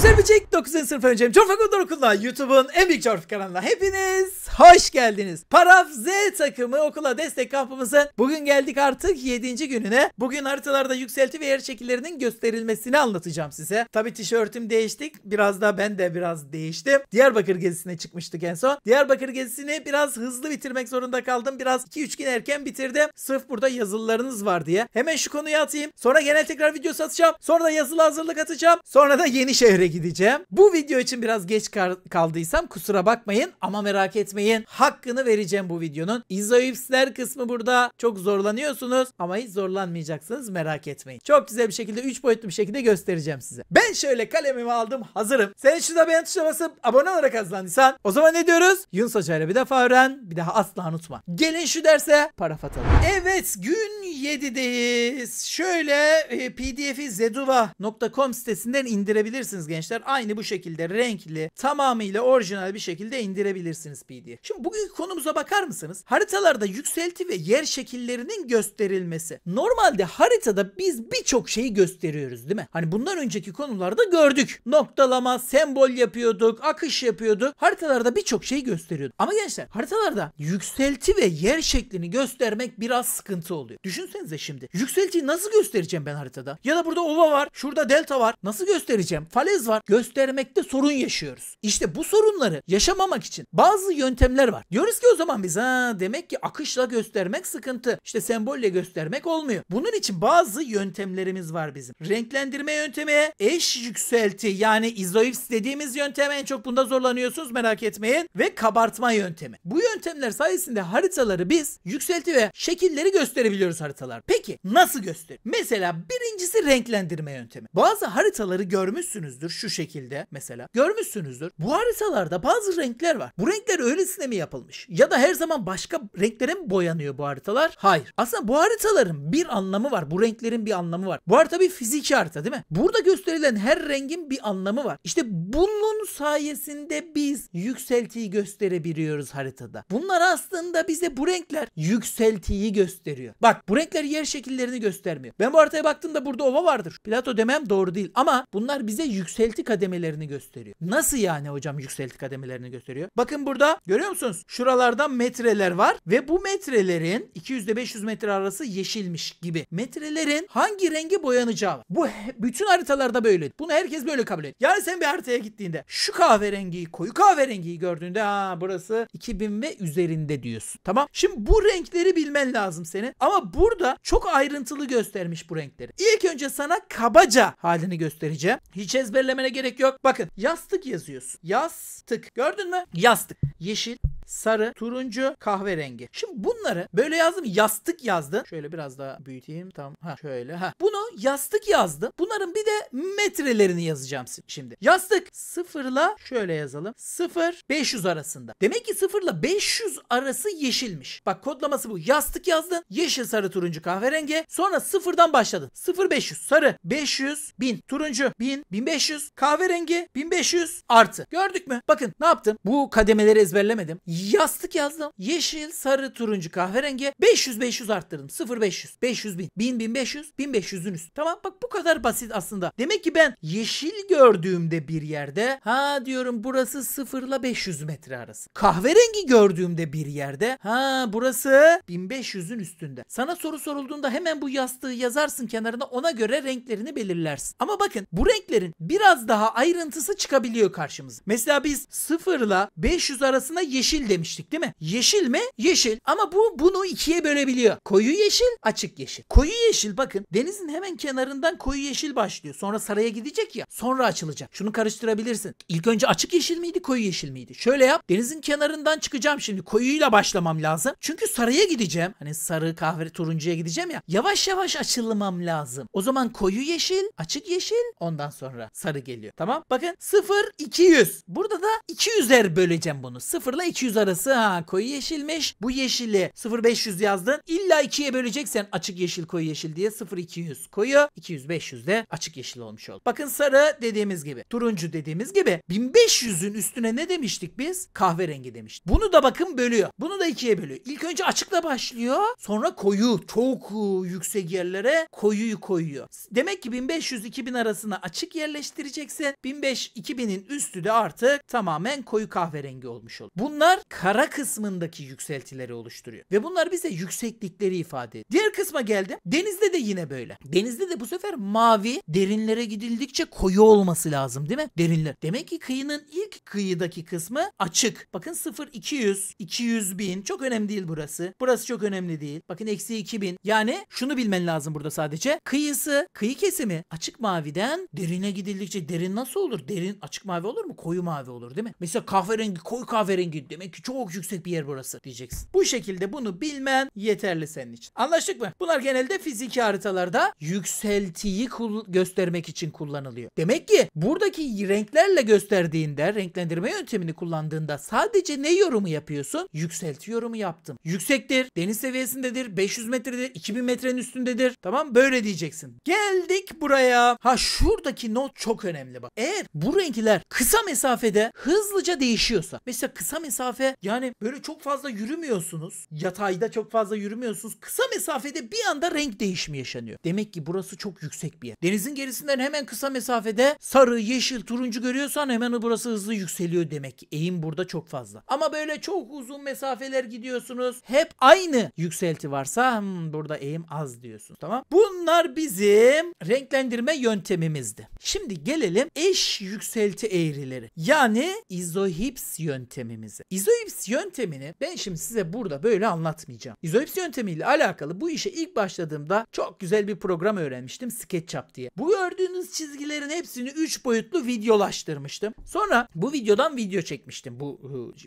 James and Öpecek 9. sınıf öncem Çorf Akıllar Okulu'na YouTube'un en büyük çorf kanalına hepiniz hoş geldiniz. Paraf Z takımı okula destek kampımızın bugün geldik artık 7. gününe. Bugün haritalarda yükselti ve yer şekillerinin gösterilmesini anlatacağım size. Tabi tişörtüm değiştik. Biraz da ben de biraz değiştim. Diyarbakır gezisine çıkmıştık en son. Diyarbakır gezisini biraz hızlı bitirmek zorunda kaldım. Biraz 2-3 gün erken bitirdim. Sırf burada yazılılarınız var diye. Hemen şu konuyu atayım. Sonra genel tekrar videosu atacağım. Sonra da yazılı hazırlık atacağım. Sonra da yeni şehre gideceğim edeceğim. Bu video için biraz geç kaldıysam kusura bakmayın ama merak etmeyin. Hakkını vereceğim bu videonun. İzoipsler kısmı burada. Çok zorlanıyorsunuz ama hiç zorlanmayacaksınız merak etmeyin. Çok güzel bir şekilde 3 boyutlu bir şekilde göstereceğim size. Ben şöyle kalemimi aldım hazırım. Sen şurada beğen tuşuna basıp abone olarak hazırlandıysan o zaman ne diyoruz? Yunus Hoca bir defa öğren bir daha asla unutma. Gelin şu derse para fatalım. Evet gün 7'deyiz. Şöyle e, pdf'i zeduva.com sitesinden indirebilirsiniz gençler kadar aynı bu şekilde renkli tamamıyla orijinal bir şekilde indirebilirsiniz PDF. Şimdi bugün konumuza bakar mısınız? Haritalarda yükselti ve yer şekillerinin gösterilmesi. Normalde haritada biz birçok şeyi gösteriyoruz değil mi? Hani bundan önceki konularda gördük. Noktalama, sembol yapıyorduk, akış yapıyorduk. Haritalarda birçok şeyi gösteriyorduk. Ama gençler haritalarda yükselti ve yer şeklini göstermek biraz sıkıntı oluyor. Düşünsenize şimdi. Yükseltiyi nasıl göstereceğim ben haritada? Ya da burada ova var, şurada delta var. Nasıl göstereceğim? Falez var göstermekte sorun yaşıyoruz. İşte bu sorunları yaşamamak için bazı yöntemler var. Diyoruz ki o zaman biz ha demek ki akışla göstermek sıkıntı. İşte sembolle göstermek olmuyor. Bunun için bazı yöntemlerimiz var bizim. Renklendirme yöntemi, eş yükselti yani izoips dediğimiz yöntem en çok bunda zorlanıyorsunuz merak etmeyin ve kabartma yöntemi. Bu yöntemler sayesinde haritaları biz yükselti ve şekilleri gösterebiliyoruz haritalar. Peki nasıl göster? Mesela birincisi renklendirme yöntemi. Bazı haritaları görmüşsünüzdür şu şekilde mesela. Görmüşsünüzdür. Bu haritalarda bazı renkler var. Bu renkler öylesine mi yapılmış? Ya da her zaman başka renklere mi boyanıyor bu haritalar? Hayır. Aslında bu haritaların bir anlamı var. Bu renklerin bir anlamı var. Bu harita bir fiziki harita değil mi? Burada gösterilen her rengin bir anlamı var. İşte bunun sayesinde biz yükseltiyi gösterebiliyoruz haritada. Bunlar aslında bize bu renkler yükseltiyi gösteriyor. Bak bu renkler yer şekillerini göstermiyor. Ben bu haritaya baktığımda burada ova vardır. Plato demem doğru değil ama bunlar bize yükselti kademelerini gösteriyor. Nasıl yani hocam yükselti kademelerini gösteriyor? Bakın burada görüyor musunuz? Şuralarda metreler var ve bu metrelerin 200 ile 500 metre arası yeşilmiş gibi. Metrelerin hangi rengi boyanacağı Bu bütün haritalarda böyle. Bunu herkes böyle kabul ediyor. Yani sen bir haritaya gittiğinde şu kahverengiyi, koyu kahverengiyi gördüğünde ha burası 2000 ve üzerinde diyorsun. Tamam? Şimdi bu renkleri bilmen lazım senin. Ama burada çok ayrıntılı göstermiş bu renkleri. İlk önce sana kabaca halini göstereceğim. Hiç ezberlemene gerek gerek yok. Bakın yastık yazıyorsun. Yastık. Gördün mü? Yastık. Yeşil, sarı, turuncu, kahverengi. Şimdi bunları böyle yazdım. Yastık yazdım. Şöyle biraz daha büyüteyim. Tamam. Ha şöyle. Ha. Bunu yastık yazdım. Bunların bir de metrelerini yazacağım şimdi. Yastık sıfırla şöyle yazalım. 0 500 arasında. Demek ki sıfırla 500 arası yeşilmiş. Bak kodlaması bu. Yastık yazdın. Yeşil, sarı, turuncu, kahverengi. Sonra sıfırdan başladın. 0 500 sarı 500 1000 turuncu 1000 1500 kahverengi 1500 artı. Gördük mü? Bakın ne yaptım? Bu kademeleri ezberlemedim Yastık yazdım. Yeşil, sarı, turuncu, kahverengi. 500 500 arttırdım. 0 500. 500 bin. 1000 1500. 1500'ün üstü. Tamam bak bu kadar basit aslında. Demek ki ben yeşil gördüğümde bir yerde ha diyorum burası 0 ile 500 metre arası. Kahverengi gördüğümde bir yerde ha burası 1500'ün üstünde. Sana soru sorulduğunda hemen bu yastığı yazarsın kenarına ona göre renklerini belirlersin. Ama bakın bu renklerin biraz daha ayrıntısı çıkabiliyor karşımıza. Mesela biz 0 ile 500 arasında yeşil demiştik değil mi? Yeşil mi? Yeşil. Ama bu bunu ikiye bölebiliyor. Koyu yeşil, açık yeşil. Koyu yeşil bakın denizin hemen kenarından koyu yeşil başlıyor. Sonra saraya gidecek ya. Sonra açılacak. Şunu karıştırabilirsin. İlk önce açık yeşil miydi, koyu yeşil miydi? Şöyle yap. Denizin kenarından çıkacağım şimdi. Koyuyla başlamam lazım. Çünkü saraya gideceğim. Hani sarı, kahve, turuncuya gideceğim ya. Yavaş yavaş açılmam lazım. O zaman koyu yeşil, açık yeşil, ondan sonra sarı geliyor. Tamam? Bakın 0 200. Burada da 200'er böleceğim bunu. 0 ile 200 arası ha koyu yeşilmiş. Bu yeşili 0500 yazdın. İlla 2'ye böleceksen açık yeşil koyu yeşil diye 0200 koyu 200 500 de açık yeşil olmuş oldu. Bakın sarı dediğimiz gibi turuncu dediğimiz gibi 1500'ün üstüne ne demiştik biz? Kahverengi demiştik. Bunu da bakın bölüyor. Bunu da ikiye bölüyor. İlk önce açıkla başlıyor. Sonra koyu çok yüksek yerlere koyuyu koyuyor. Demek ki 1500-2000 arasına açık yerleştireceksin. 1500-2000'in üstü de artık tamamen koyu kahverengi olmuş olur. Bunlar kara kısmındaki yükseltileri oluşturuyor. Ve bunlar bize yükseklikleri ifade ediyor. Diğer kısma geldim. Denizde de yine böyle. Denizde de bu sefer mavi derinlere gidildikçe koyu olması lazım değil mi? Derinler. Demek ki kıyının ilk kıyıdaki kısmı açık. Bakın 0 200 200 bin çok önemli değil burası. Burası çok önemli değil. Bakın eksi 2000. Yani şunu bilmen lazım burada sadece. Kıyısı kıyı kesimi açık maviden derine gidildikçe derin nasıl olur? Derin açık mavi olur mu? Koyu mavi olur değil mi? Mesela kahverengi koyu kahverengi demek ki ki çok yüksek bir yer burası diyeceksin. Bu şekilde bunu bilmen yeterli senin için. Anlaştık mı? Bunlar genelde fiziki haritalarda yükseltiyi göstermek için kullanılıyor. Demek ki buradaki renklerle gösterdiğinde renklendirme yöntemini kullandığında sadece ne yorumu yapıyorsun? Yükselti yorumu yaptım. Yüksektir, deniz seviyesindedir, 500 metredir, 2000 metrenin üstündedir. Tamam böyle diyeceksin. Geldik buraya. Ha şuradaki not çok önemli bak. Eğer bu renkler kısa mesafede hızlıca değişiyorsa. Mesela kısa mesafe de yani böyle çok fazla yürümüyorsunuz. Yatayda çok fazla yürümüyorsunuz. Kısa mesafede bir anda renk değişimi yaşanıyor. Demek ki burası çok yüksek bir yer. Denizin gerisinden hemen kısa mesafede sarı, yeşil, turuncu görüyorsan hemen burası hızlı yükseliyor demek ki. Eğim burada çok fazla. Ama böyle çok uzun mesafeler gidiyorsunuz. Hep aynı yükselti varsa hmm, burada eğim az diyorsun, Tamam. Bunlar bizim renklendirme yöntemimizdi. Şimdi gelelim eş yükselti eğrileri. Yani izohips yöntemimize. İzo İzoips yöntemini ben şimdi size burada böyle anlatmayacağım. İzoips yöntemiyle alakalı bu işe ilk başladığımda çok güzel bir program öğrenmiştim SketchUp diye. Bu gördüğünüz çizgilerin hepsini 3 boyutlu videolaştırmıştım. Sonra bu videodan video çekmiştim bu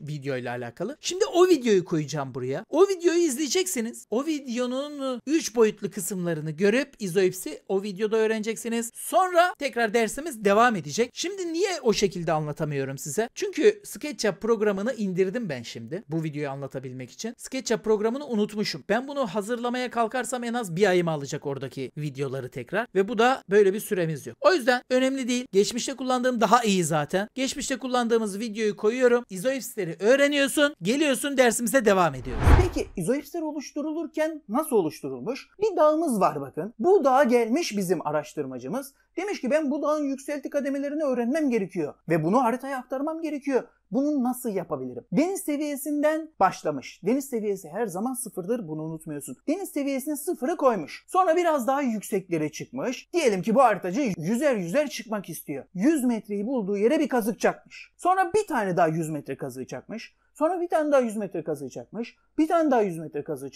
e, videoyla alakalı. Şimdi o videoyu koyacağım buraya. O videoyu izleyeceksiniz. O videonun 3 ıı, boyutlu kısımlarını görüp İzoips'i o videoda öğreneceksiniz. Sonra tekrar dersimiz devam edecek. Şimdi niye o şekilde anlatamıyorum size? Çünkü SketchUp programını indirdim girdim ben şimdi bu videoyu anlatabilmek için. SketchUp programını unutmuşum. Ben bunu hazırlamaya kalkarsam en az bir ayımı alacak oradaki videoları tekrar ve bu da böyle bir süremiz yok. O yüzden önemli değil. Geçmişte kullandığım daha iyi zaten. Geçmişte kullandığımız videoyu koyuyorum. İzoipsleri öğreniyorsun. Geliyorsun dersimize devam ediyoruz. Peki izoipsler oluşturulurken nasıl oluşturulmuş? Bir dağımız var bakın. Bu dağa gelmiş bizim araştırmacımız. Demiş ki ben bu dağın yükselti kademeleri öğrenmem gerekiyor ve bunu haritaya aktarmam gerekiyor. Bunu nasıl yapabilirim? Deniz seviyesinden başlamış. Deniz seviyesi her zaman sıfırdır bunu unutmuyorsun. Deniz seviyesini sıfırı koymuş. Sonra biraz daha yükseklere çıkmış. Diyelim ki bu haritacı yüzer yüzer çıkmak istiyor. 100 metreyi bulduğu yere bir kazık çakmış. Sonra bir tane daha 100 metre kazığı çakmış. Sonra bir tane daha 100 metre kazığı Bir tane daha 100 metre kazığı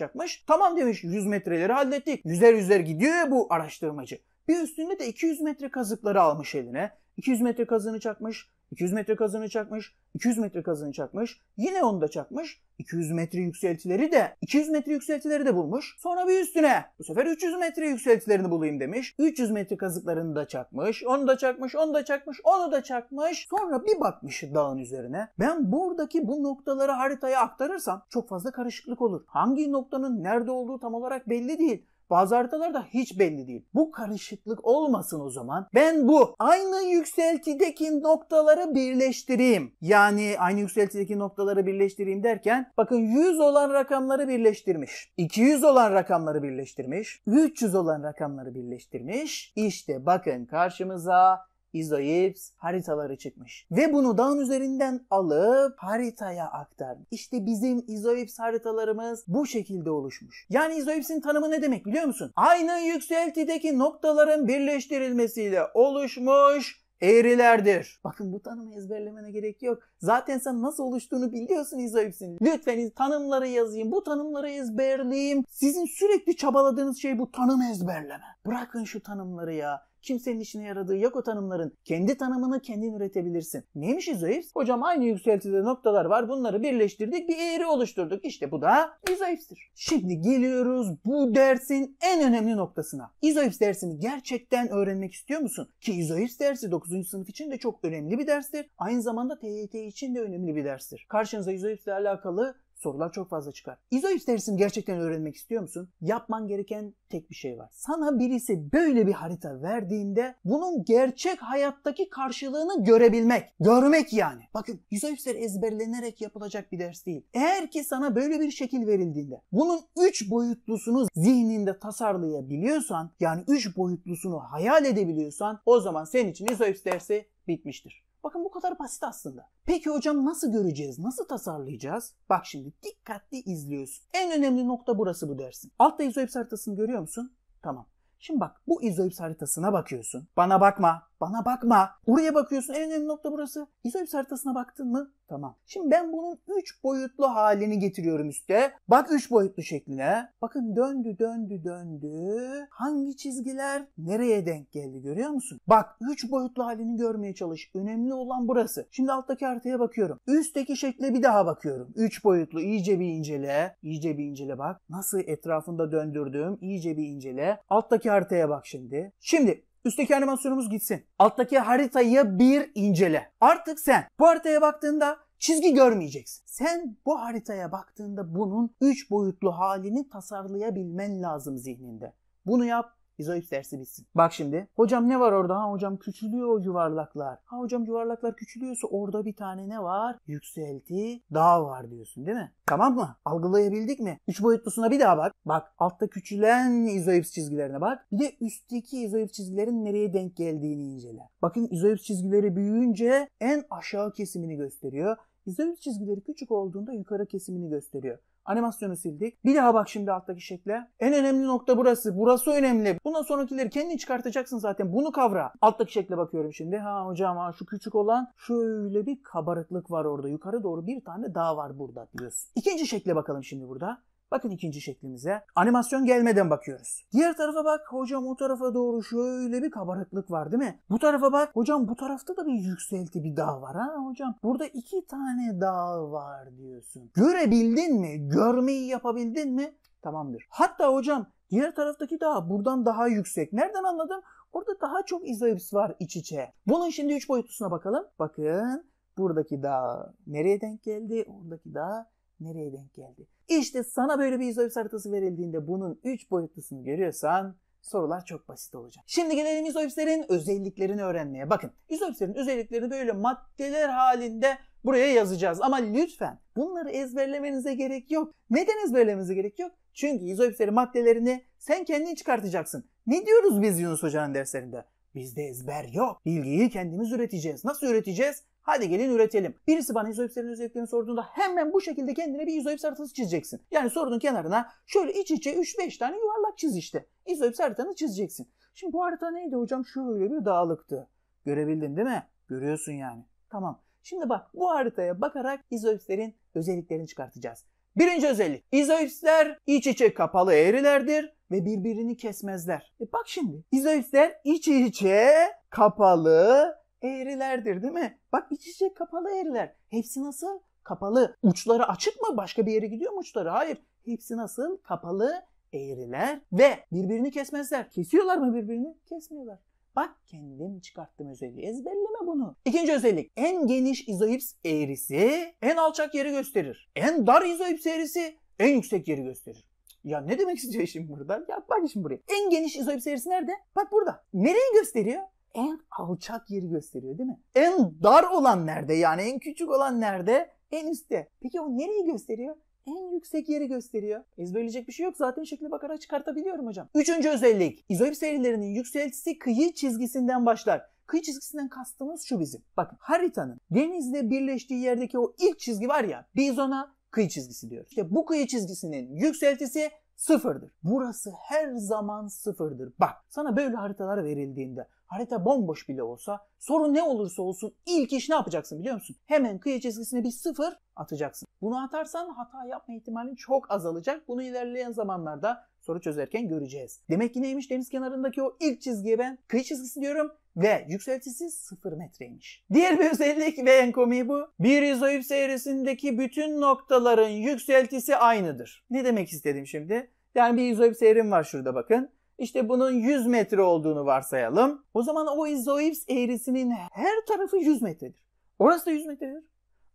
Tamam demiş 100 metreleri hallettik. Yüzer yüzer gidiyor bu araştırmacı. Bir üstünde de 200 metre kazıkları almış eline. 200 metre kazığını çakmış. 200 metre kazanı çakmış, 200 metre kazanı çakmış, yine onu da çakmış. 200 metre yükseltileri de, 200 metre yükseltileri de bulmuş. Sonra bir üstüne, bu sefer 300 metre yükseltilerini bulayım demiş. 300 metre kazıklarını da çakmış, onu da çakmış, onu da çakmış, onu da çakmış. Sonra bir bakmış dağın üzerine. Ben buradaki bu noktaları haritaya aktarırsam çok fazla karışıklık olur. Hangi noktanın nerede olduğu tam olarak belli değil. Bazı da hiç belli değil. Bu karışıklık olmasın o zaman. Ben bu aynı yükseltideki noktaları birleştireyim. Yani aynı yükseltideki noktaları birleştireyim derken bakın 100 olan rakamları birleştirmiş. 200 olan rakamları birleştirmiş. 300 olan rakamları birleştirmiş. İşte bakın karşımıza izayip haritaları çıkmış. Ve bunu dağın üzerinden alıp haritaya aktar. İşte bizim izayip haritalarımız bu şekilde oluşmuş. Yani izayipsin tanımı ne demek biliyor musun? Aynı yükseltideki noktaların birleştirilmesiyle oluşmuş eğrilerdir. Bakın bu tanımı ezberlemene gerek yok. Zaten sen nasıl oluştuğunu biliyorsun izoipsin. Lütfen tanımları yazayım. Bu tanımları ezberleyeyim. Sizin sürekli çabaladığınız şey bu tanım ezberleme. Bırakın şu tanımları ya. Kimsenin işine yaradığı yok o tanımların. Kendi tanımını kendin üretebilirsin. Neymiş izoips? Hocam aynı yükseltide noktalar var. Bunları birleştirdik bir eğri oluşturduk. İşte bu da izoips'tir. Şimdi geliyoruz bu dersin en önemli noktasına. İzoips dersini gerçekten öğrenmek istiyor musun? Ki izoips dersi 9. sınıf için de çok önemli bir derstir. Aynı zamanda TYT için de önemli bir derstir. Karşınıza izoips'le alakalı sorular çok fazla çıkar. İzoips dersini gerçekten öğrenmek istiyor musun? Yapman gereken tek bir şey var. Sana birisi böyle bir harita verdiğinde bunun gerçek hayattaki karşılığını görebilmek. Görmek yani. Bakın izoipsler ezberlenerek yapılacak bir ders değil. Eğer ki sana böyle bir şekil verildiğinde bunun 3 boyutlusunu zihninde tasarlayabiliyorsan yani 3 boyutlusunu hayal edebiliyorsan o zaman senin için izoips dersi bitmiştir. Bakın bu kadar basit aslında. Peki hocam nasıl göreceğiz? Nasıl tasarlayacağız? Bak şimdi dikkatli izliyorsun. En önemli nokta burası bu dersin. Altta izoips haritasını görüyor musun? Tamam. Şimdi bak bu izoips haritasına bakıyorsun. Bana bakma bana bakma. Oraya bakıyorsun. En önemli nokta burası. İzoips haritasına baktın mı? Tamam. Şimdi ben bunun 3 boyutlu halini getiriyorum üste. Bak 3 boyutlu şekline. Bakın döndü döndü döndü. Hangi çizgiler nereye denk geldi görüyor musun? Bak 3 boyutlu halini görmeye çalış. Önemli olan burası. Şimdi alttaki haritaya bakıyorum. Üstteki şekle bir daha bakıyorum. 3 boyutlu iyice bir incele. İyice bir incele bak. Nasıl etrafında döndürdüğüm iyice bir incele. Alttaki haritaya bak şimdi. Şimdi Üstteki animasyonumuz gitsin. Alttaki haritayı bir incele. Artık sen bu haritaya baktığında çizgi görmeyeceksin. Sen bu haritaya baktığında bunun 3 boyutlu halini tasarlayabilmen lazım zihninde. Bunu yap biz dersi bitsin. Bak şimdi. Hocam ne var orada? Ha hocam küçülüyor yuvarlaklar. Ha hocam yuvarlaklar küçülüyorsa orada bir tane ne var? Yükselti dağ var diyorsun değil mi? Tamam mı? Algılayabildik mi? Üç boyutlusuna bir daha bak. Bak altta küçülen izohips çizgilerine bak. Bir de üstteki izohips çizgilerin nereye denk geldiğini incele. Bakın izohips çizgileri büyüyünce en aşağı kesimini gösteriyor. İzoips çizgileri küçük olduğunda yukarı kesimini gösteriyor. Animasyonu sildik. Bir daha bak şimdi alttaki şekle. En önemli nokta burası. Burası önemli. Bundan sonrakileri kendin çıkartacaksın zaten. Bunu kavra. Alttaki şekle bakıyorum şimdi. Ha hocam ha şu küçük olan şöyle bir kabarıklık var orada. Yukarı doğru bir tane daha var burada diyorsun. İkinci şekle bakalım şimdi burada. Bakın ikinci şeklimize. Animasyon gelmeden bakıyoruz. Diğer tarafa bak hocam o tarafa doğru şöyle bir kabarıklık var değil mi? Bu tarafa bak hocam bu tarafta da bir yükselti bir dağ var ha hocam. Burada iki tane dağ var diyorsun. Görebildin mi? Görmeyi yapabildin mi? Tamamdır. Hatta hocam diğer taraftaki dağ buradan daha yüksek. Nereden anladım? Orada daha çok izoips var iç içe. Bunun şimdi üç boyutlusuna bakalım. Bakın buradaki dağ nereye denk geldi? Oradaki dağ nereye denk geldi? İşte sana böyle bir izoips haritası verildiğinde bunun 3 boyutlusunu görüyorsan sorular çok basit olacak. Şimdi gelelim izoipslerin özelliklerini öğrenmeye. Bakın izoipslerin özelliklerini böyle maddeler halinde buraya yazacağız. Ama lütfen bunları ezberlemenize gerek yok. Neden ezberlemenize gerek yok? Çünkü izoipsleri maddelerini sen kendin çıkartacaksın. Ne diyoruz biz Yunus Hoca'nın derslerinde? Bizde ezber yok. Bilgiyi kendimiz üreteceğiz. Nasıl üreteceğiz? Hadi gelin üretelim. Birisi bana izoipslerin özelliklerini sorduğunda hemen bu şekilde kendine bir izoips haritası çizeceksin. Yani sorunun kenarına şöyle iç içe 3-5 tane yuvarlak çiz işte. İzoips haritanı çizeceksin. Şimdi bu harita neydi hocam? Şöyle bir dağlıktı. Görebildin değil mi? Görüyorsun yani. Tamam. Şimdi bak bu haritaya bakarak izoipslerin özelliklerini çıkartacağız. Birinci özellik. İzoipsler iç içe kapalı eğrilerdir ve birbirini kesmezler. E bak şimdi. İzoipsler iç içe kapalı eğrilerdir değil mi? Bak iç içe kapalı eğriler. Hepsi nasıl? Kapalı. Uçları açık mı? Başka bir yere gidiyor mu uçları? Hayır. Hepsi nasıl? Kapalı eğriler ve birbirini kesmezler. Kesiyorlar mı birbirini? Kesmiyorlar. Bak kendim çıkarttım özelliği. Ezberleme bunu. İkinci özellik. En geniş izoips eğrisi en alçak yeri gösterir. En dar izoips eğrisi en yüksek yeri gösterir. Ya ne demek istiyor şimdi burada? Ya bak şimdi buraya. En geniş izoips eğrisi nerede? Bak burada. Nereyi gösteriyor? en alçak yeri gösteriyor değil mi? En dar olan nerede? Yani en küçük olan nerede? En üstte. Peki o nereyi gösteriyor? En yüksek yeri gösteriyor. Ezberleyecek bir şey yok. Zaten şekli bakarak çıkartabiliyorum hocam. Üçüncü özellik. İzoip serilerinin yükseltisi kıyı çizgisinden başlar. Kıyı çizgisinden kastımız şu bizim. Bakın haritanın denizle birleştiği yerdeki o ilk çizgi var ya biz ona kıyı çizgisi diyoruz. İşte bu kıyı çizgisinin yükseltisi sıfırdır. Burası her zaman sıfırdır. Bak sana böyle haritalar verildiğinde harita bomboş bile olsa sorun ne olursa olsun ilk iş ne yapacaksın biliyor musun? Hemen kıyı çizgisine bir sıfır atacaksın. Bunu atarsan hata yapma ihtimalin çok azalacak. Bunu ilerleyen zamanlarda soru çözerken göreceğiz. Demek ki neymiş deniz kenarındaki o ilk çizgiye ben kıyı çizgisi diyorum ve yükseltisi 0 metreymiş. Diğer bir özellik ve en komiği bu. Bir izoip seyrisindeki bütün noktaların yükseltisi aynıdır. Ne demek istedim şimdi? Yani bir izoip seyrim var şurada bakın. İşte bunun 100 metre olduğunu varsayalım. O zaman o izoips eğrisinin her tarafı 100 metredir. Orası da 100 metredir.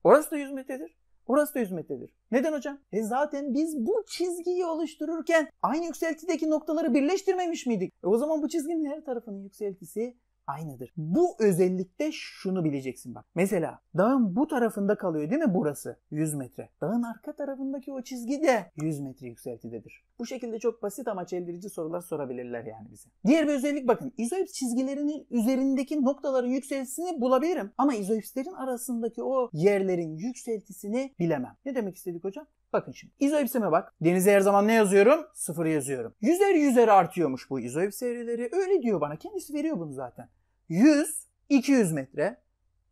Orası da 100 metredir. Orası da 100 metredir. Neden hocam? E zaten biz bu çizgiyi oluştururken aynı yükseltideki noktaları birleştirmemiş miydik? E o zaman bu çizginin her tarafının yükseltisi aynıdır. Bu özellikte şunu bileceksin bak. Mesela dağın bu tarafında kalıyor değil mi burası? 100 metre. Dağın arka tarafındaki o çizgi de 100 metre yükseltidedir. Bu şekilde çok basit ama çeldirici sorular sorabilirler yani bize. Diğer bir özellik bakın. İzoips çizgilerinin üzerindeki noktaların yükseltisini bulabilirim. Ama izoipslerin arasındaki o yerlerin yükseltisini bilemem. Ne demek istedik hocam? Bakın şimdi izoipsime bak. Denize her zaman ne yazıyorum? Sıfır yazıyorum. Yüzer yüzer artıyormuş bu izoips serileri. Öyle diyor bana. Kendisi veriyor bunu zaten. 100, 200 metre,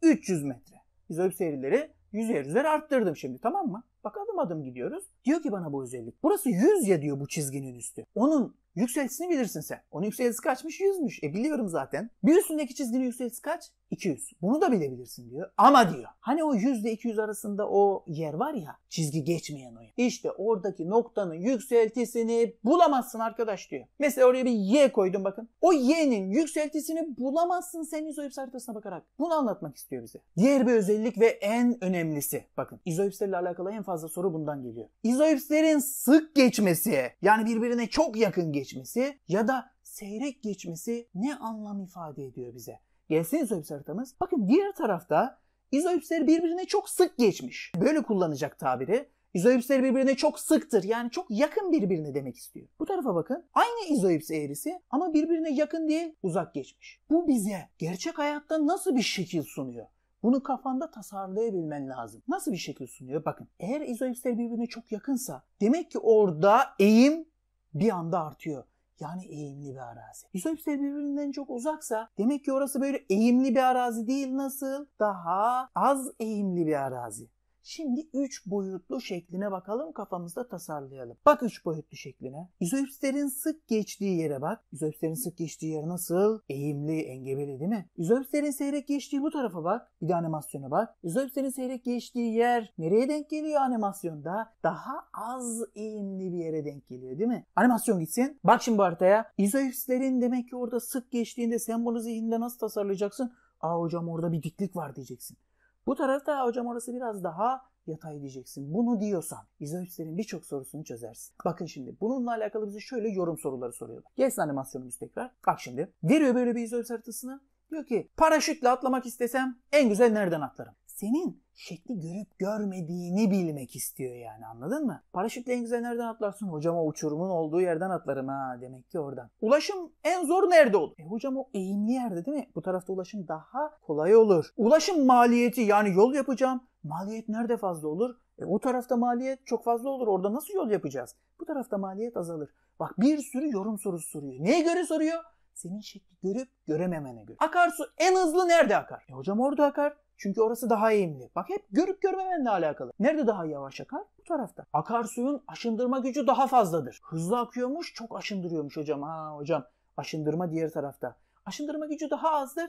300 metre. İzolip seyirleri yüzer yüzer arttırdım şimdi tamam mı? Bak adım adım gidiyoruz. Diyor ki bana bu özellik. Burası 100 ya diyor bu çizginin üstü. Onun yükseltisini bilirsin sen. Onun yükseltisi kaçmış? 100'müş. E biliyorum zaten. Bir üstündeki çizginin yükseltisi kaç? 200. Bunu da bilebilirsin diyor. Ama diyor. Hani o 100 ile 200 arasında o yer var ya çizgi geçmeyen o yer. İşte oradaki noktanın yükseltisini bulamazsın arkadaş diyor. Mesela oraya bir Y koydum bakın. O Y'nin yükseltisini bulamazsın sen izoips haritasına bakarak. Bunu anlatmak istiyor bize. Diğer bir özellik ve en önemlisi. Bakın ile alakalı en fazla soru bundan geliyor. İzo izoipslerin sık geçmesi yani birbirine çok yakın geçmesi ya da seyrek geçmesi ne anlam ifade ediyor bize? Gelsin izoips haritamız. Bakın diğer tarafta izoipsleri birbirine çok sık geçmiş. Böyle kullanacak tabiri. İzoipsleri birbirine çok sıktır. Yani çok yakın birbirine demek istiyor. Bu tarafa bakın. Aynı izoips eğrisi ama birbirine yakın değil uzak geçmiş. Bu bize gerçek hayatta nasıl bir şekil sunuyor? Bunu kafanda tasarlayabilmen lazım. Nasıl bir şekil sunuyor? Bakın eğer izoipsler birbirine çok yakınsa demek ki orada eğim bir anda artıyor. Yani eğimli bir arazi. İzoipsler birbirinden çok uzaksa demek ki orası böyle eğimli bir arazi değil nasıl? Daha az eğimli bir arazi. Şimdi 3 boyutlu şekline bakalım kafamızda tasarlayalım. Bak 3 boyutlu şekline. İzoipslerin sık geçtiği yere bak. İzoipslerin sık geçtiği yer nasıl? Eğimli, engebeli değil mi? İzoipslerin seyrek geçtiği bu tarafa bak. Bir de animasyona bak. İzoipslerin seyrek geçtiği yer nereye denk geliyor animasyonda? Daha az eğimli bir yere denk geliyor değil mi? Animasyon gitsin. Bak şimdi bu haritaya. İzoipslerin demek ki orada sık geçtiğinde sen bunu zihinde nasıl tasarlayacaksın? Aa hocam orada bir diklik var diyeceksin. Bu tarafta hocam orası biraz daha yatay diyeceksin. Bunu diyorsan izohipslerin birçok sorusunu çözersin. Bakın şimdi bununla alakalı bize şöyle yorum soruları soruyorlar. Gelsin animasyonumuz tekrar. Bak şimdi. Veriyor böyle bir izohips haritasını. Diyor ki paraşütle atlamak istesem en güzel nereden atlarım? senin şekli görüp görmediğini bilmek istiyor yani anladın mı? Paraşütle en güzel nereden atlarsın? Hocam o uçurumun olduğu yerden atlarım ha demek ki oradan. Ulaşım en zor nerede olur? E hocam o eğimli yerde değil mi? Bu tarafta ulaşım daha kolay olur. Ulaşım maliyeti yani yol yapacağım. Maliyet nerede fazla olur? E o tarafta maliyet çok fazla olur. Orada nasıl yol yapacağız? Bu tarafta maliyet azalır. Bak bir sürü yorum sorusu soruyor. Neye göre soruyor? Senin şekli görüp görememene göre. Akarsu en hızlı nerede akar? E hocam orada akar. Çünkü orası daha eğimli. Bak hep görüp görmemenle alakalı. Nerede daha yavaş akar? Bu tarafta. Akarsuyun aşındırma gücü daha fazladır. Hızlı akıyormuş çok aşındırıyormuş hocam. Ha hocam aşındırma diğer tarafta. Aşındırma gücü daha azdır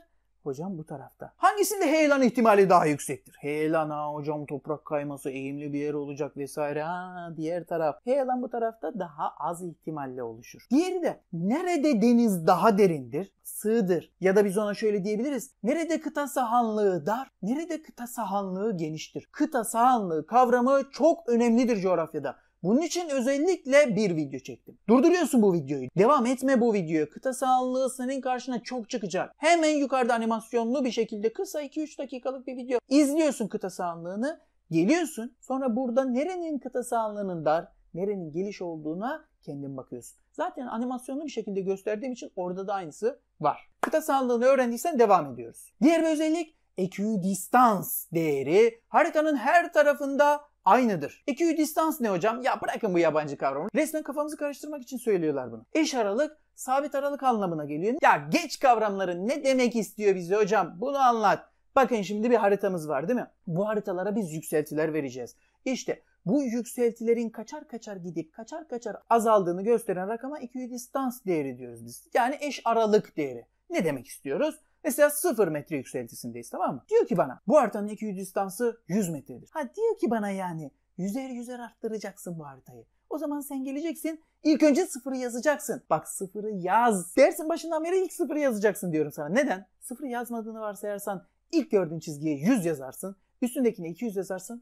hocam bu tarafta. Hangisinde heyelan ihtimali daha yüksektir? Heyelan ha hocam toprak kayması eğimli bir yer olacak vesaire ha diğer taraf. Heyelan bu tarafta daha az ihtimalle oluşur. Diğeri de nerede deniz daha derindir? Sığdır. Ya da biz ona şöyle diyebiliriz. Nerede kıta sahanlığı dar? Nerede kıta sahanlığı geniştir? Kıta sahanlığı kavramı çok önemlidir coğrafyada. Bunun için özellikle bir video çektim. Durduruyorsun bu videoyu. Devam etme bu videoyu. Kıta sağlığı senin karşına çok çıkacak. Hemen yukarıda animasyonlu bir şekilde kısa 2-3 dakikalık bir video. izliyorsun kıta sağlığını. Geliyorsun. Sonra burada nerenin kıta sağlığının dar, nerenin geliş olduğuna kendin bakıyorsun. Zaten animasyonlu bir şekilde gösterdiğim için orada da aynısı var. Kıta sağlığını öğrendiysen devam ediyoruz. Diğer bir özellik EKÜ ekidistans değeri haritanın her tarafında aynıdır. Eküdistans ne hocam? Ya bırakın bu yabancı kavramı. Resmen kafamızı karıştırmak için söylüyorlar bunu. Eş aralık sabit aralık anlamına geliyor. Ya geç kavramları ne demek istiyor bize hocam? Bunu anlat. Bakın şimdi bir haritamız var değil mi? Bu haritalara biz yükseltiler vereceğiz. İşte bu yükseltilerin kaçar kaçar gidip kaçar kaçar azaldığını gösteren rakama eküdistans değeri diyoruz biz. Yani eş aralık değeri. Ne demek istiyoruz? Mesela 0 metre yükseltisindeyiz tamam mı? Diyor ki bana bu haritanın iki distansı 100 metredir. Ha diyor ki bana yani yüzer yüzer arttıracaksın bu haritayı. O zaman sen geleceksin ilk önce sıfırı yazacaksın. Bak sıfırı yaz. Dersin başından beri ilk sıfırı yazacaksın diyorum sana. Neden? Sıfırı yazmadığını varsayarsan ilk gördüğün çizgiye 100 yazarsın. Üstündekine 200 yazarsın.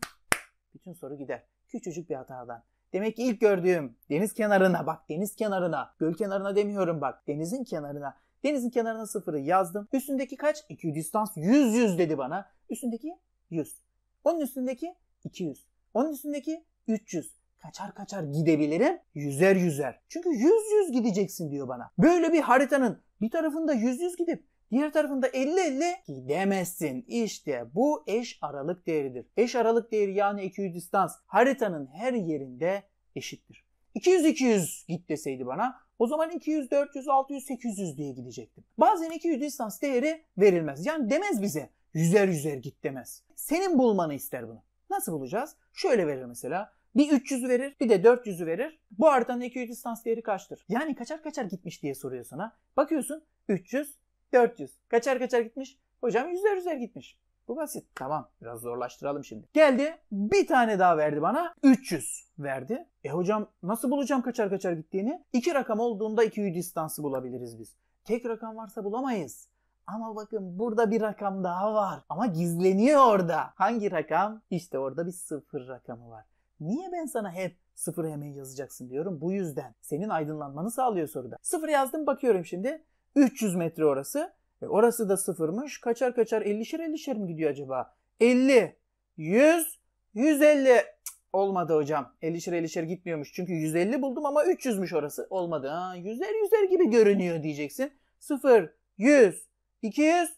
Bütün soru gider. Küçücük bir hatadan. Demek ki ilk gördüğüm deniz kenarına bak deniz kenarına. Göl kenarına demiyorum bak denizin kenarına Denizin kenarına sıfırı yazdım. Üstündeki kaç? 200 distans 100 100 dedi bana. Üstündeki 100. Onun üstündeki 200. Onun üstündeki 300. Kaçar kaçar gidebilirim. Yüzer yüzer. Çünkü 100 100 gideceksin diyor bana. Böyle bir haritanın bir tarafında 100 100 gidip Diğer tarafında 50-50 gidemezsin. İşte bu eş aralık değeridir. Eş aralık değeri yani 200 distans haritanın her yerinde eşittir. 200-200 git deseydi bana o zaman 200, 400, 600, 800 diye gidecektim. Bazen 200 lisans değeri verilmez. Yani demez bize yüzer yüzer git demez. Senin bulmanı ister bunu. Nasıl bulacağız? Şöyle verir mesela. Bir 300 verir, bir de 400'ü verir. Bu haritanın 200 lisans değeri kaçtır? Yani kaçar kaçar gitmiş diye soruyor sana. Bakıyorsun 300, 400. Kaçar kaçar gitmiş? Hocam yüzer yüzer gitmiş. Bu basit. Tamam. Biraz zorlaştıralım şimdi. Geldi. Bir tane daha verdi bana. 300 verdi. E hocam nasıl bulacağım kaçar kaçar gittiğini? İki rakam olduğunda 200 y distansı bulabiliriz biz. Tek rakam varsa bulamayız. Ama bakın burada bir rakam daha var. Ama gizleniyor orada. Hangi rakam? İşte orada bir sıfır rakamı var. Niye ben sana hep sıfır hemen yazacaksın diyorum? Bu yüzden. Senin aydınlanmanı sağlıyor soruda. Sıfır yazdım bakıyorum şimdi. 300 metre orası. E orası da sıfırmış. Kaçar kaçar 50'şer 50'şer mi gidiyor acaba? 50, 100, 150. Cık, olmadı hocam. 50'şer 50'şer gitmiyormuş. Çünkü 150 buldum ama 300'müş orası. Olmadı. Ha, 100'er 100'er gibi görünüyor diyeceksin. 0, 100, 200,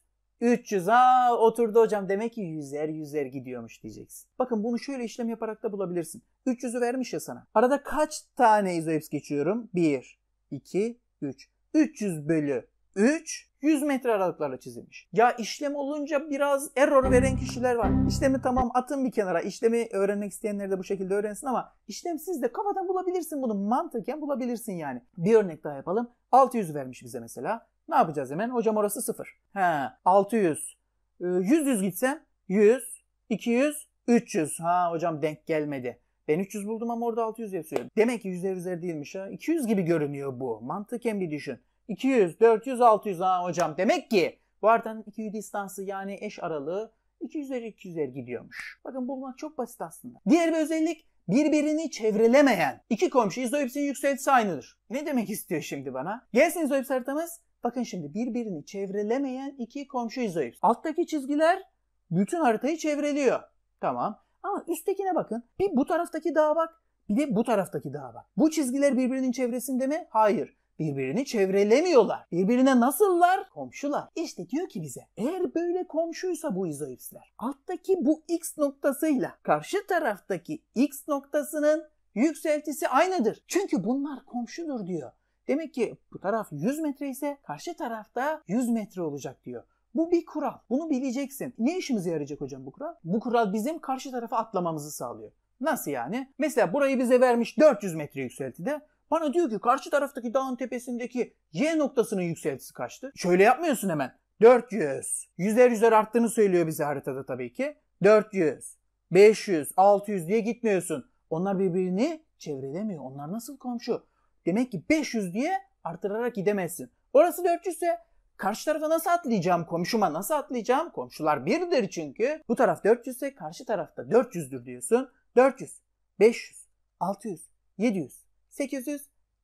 300. Ha oturdu hocam. Demek ki 100'er 100'er gidiyormuş diyeceksin. Bakın bunu şöyle işlem yaparak da bulabilirsin. 300'ü vermiş ya sana. Arada kaç tane izoeps geçiyorum? 1, 2, 3. 300 bölü 3 100 metre aralıklarla çizilmiş. Ya işlem olunca biraz error veren kişiler var. İşlemi tamam atın bir kenara. İşlemi öğrenmek isteyenler de bu şekilde öğrensin ama işlemsiz de kafadan bulabilirsin bunu. Mantıken bulabilirsin yani. Bir örnek daha yapalım. 600 vermiş bize mesela. Ne yapacağız hemen? Hocam orası 0. He 600. 100 100 gitsem 100, 200, 300. Ha hocam denk gelmedi. Ben 300 buldum ama orada 600 yazıyor. Demek ki 100'er 100'er değilmiş ha. 200 gibi görünüyor bu. Mantıken bir düşün. 200, 400, 600 ha hocam. Demek ki bu artanın iki distansı yani eş aralığı 200'er 200'er gidiyormuş. Bakın bulmak çok basit aslında. Diğer bir özellik birbirini çevrelemeyen iki komşu izoipsin yükseltisi aynıdır. Ne demek istiyor şimdi bana? Gelsin izoips haritamız. Bakın şimdi birbirini çevrelemeyen iki komşu izoips. Alttaki çizgiler bütün haritayı çevreliyor. Tamam. Ama üsttekine bakın. Bir bu taraftaki dağa bak. Bir de bu taraftaki dağa bak. Bu çizgiler birbirinin çevresinde mi? Hayır. Birbirini çevrelemiyorlar. Birbirine nasıllar? Komşular. İşte diyor ki bize eğer böyle komşuysa bu izoipsler alttaki bu x noktasıyla karşı taraftaki x noktasının yükseltisi aynıdır. Çünkü bunlar komşudur diyor. Demek ki bu taraf 100 metre ise karşı tarafta 100 metre olacak diyor. Bu bir kural. Bunu bileceksin. Ne işimize yarayacak hocam bu kural? Bu kural bizim karşı tarafa atlamamızı sağlıyor. Nasıl yani? Mesela burayı bize vermiş 400 metre yükseltide. Bana diyor ki karşı taraftaki dağın tepesindeki Y noktasının yükseltisi kaçtı? Şöyle yapmıyorsun hemen. 400. Yüzer yüzer arttığını söylüyor bize haritada tabii ki. 400, 500, 600 diye gitmiyorsun. Onlar birbirini çevrelemiyor. Onlar nasıl komşu? Demek ki 500 diye artırarak gidemezsin. Orası 400 ise karşı tarafa nasıl atlayacağım komşuma nasıl atlayacağım? Komşular birdir çünkü. Bu taraf 400 ise karşı tarafta 400'dür diyorsun. 400, 500, 600, 700.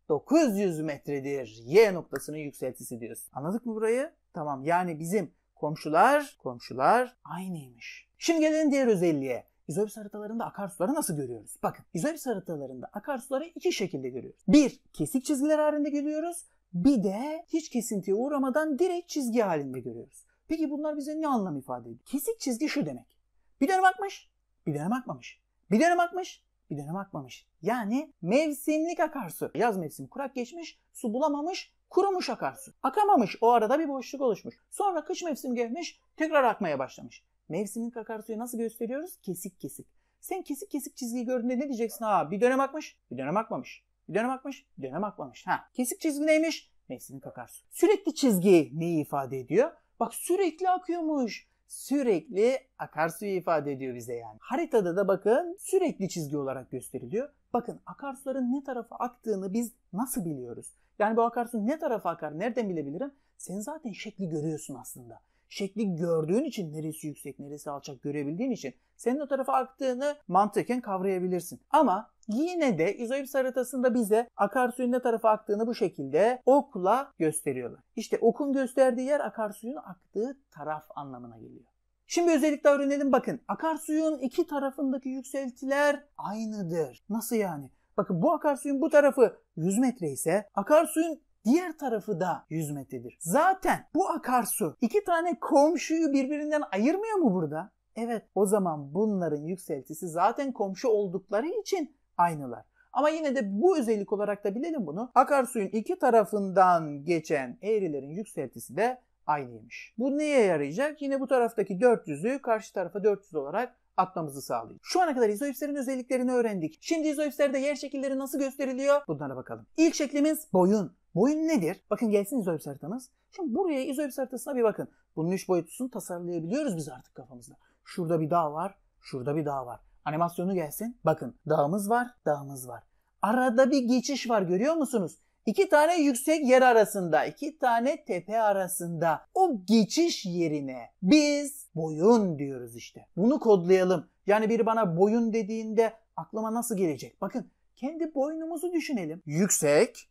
800-900 metredir. Y noktasının yükseltisi diyoruz. Anladık mı burayı? Tamam yani bizim komşular, komşular aynıymış. Şimdi gelelim diğer özelliğe. İzobis haritalarında akarsuları nasıl görüyoruz? Bakın İzobis haritalarında akarsuları iki şekilde görüyoruz. Bir, kesik çizgiler halinde görüyoruz. Bir de hiç kesintiye uğramadan direkt çizgi halinde görüyoruz. Peki bunlar bize ne anlam ifade ediyor? Kesik çizgi şu demek. Bir dönem akmış, bir dönem akmamış. Bir dönem akmış, bir dönem akmamış. Yani mevsimlik akarsu. Yaz mevsim kurak geçmiş, su bulamamış, kurumuş akarsu. Akamamış, o arada bir boşluk oluşmuş. Sonra kış mevsim gelmiş, tekrar akmaya başlamış. Mevsimlik akarsuyu nasıl gösteriyoruz? Kesik kesik. Sen kesik kesik çizgiyi gördüğünde ne diyeceksin? Ha bir dönem akmış, bir dönem akmamış. Bir dönem akmış, bir dönem akmamış. Ha kesik çizgi neymiş? Mevsimlik akarsu. Sürekli çizgi neyi ifade ediyor? Bak sürekli akıyormuş sürekli akarsuyu ifade ediyor bize yani. Haritada da bakın sürekli çizgi olarak gösteriliyor. Bakın akarsuların ne tarafa aktığını biz nasıl biliyoruz? Yani bu akarsu ne tarafa akar nereden bilebilirim? Sen zaten şekli görüyorsun aslında. Şekli gördüğün için neresi yüksek neresi alçak görebildiğin için senin o tarafa aktığını mantıken kavrayabilirsin. Ama Yine de izoips haritasında bize akarsuyun ne tarafa aktığını bu şekilde okla gösteriyorlar. İşte okun gösterdiği yer akarsuyun aktığı taraf anlamına geliyor. Şimdi özellikle öğrenelim bakın. Akarsuyun iki tarafındaki yükseltiler aynıdır. Nasıl yani? Bakın bu akarsuyun bu tarafı 100 metre ise akarsuyun Diğer tarafı da 100 metredir. Zaten bu akarsu iki tane komşuyu birbirinden ayırmıyor mu burada? Evet o zaman bunların yükseltisi zaten komşu oldukları için aynılar. Ama yine de bu özellik olarak da bilelim bunu. Akarsuyun iki tarafından geçen eğrilerin yükseltisi de aynıymış. Bu neye yarayacak? Yine bu taraftaki 400'ü karşı tarafa 400 olarak atmamızı sağlıyor. Şu ana kadar izoipslerin özelliklerini öğrendik. Şimdi izoipslerde yer şekilleri nasıl gösteriliyor? Bunlara bakalım. İlk şeklimiz boyun. Boyun nedir? Bakın gelsin izoips haritamız. Şimdi buraya izoips haritasına bir bakın. Bunun üç boyutusunu tasarlayabiliyoruz biz artık kafamızda. Şurada bir dağ var, şurada bir dağ var. Animasyonu gelsin. Bakın dağımız var, dağımız var. Arada bir geçiş var görüyor musunuz? İki tane yüksek yer arasında, iki tane tepe arasında. O geçiş yerine biz boyun diyoruz işte. Bunu kodlayalım. Yani biri bana boyun dediğinde aklıma nasıl gelecek? Bakın kendi boynumuzu düşünelim. Yüksek,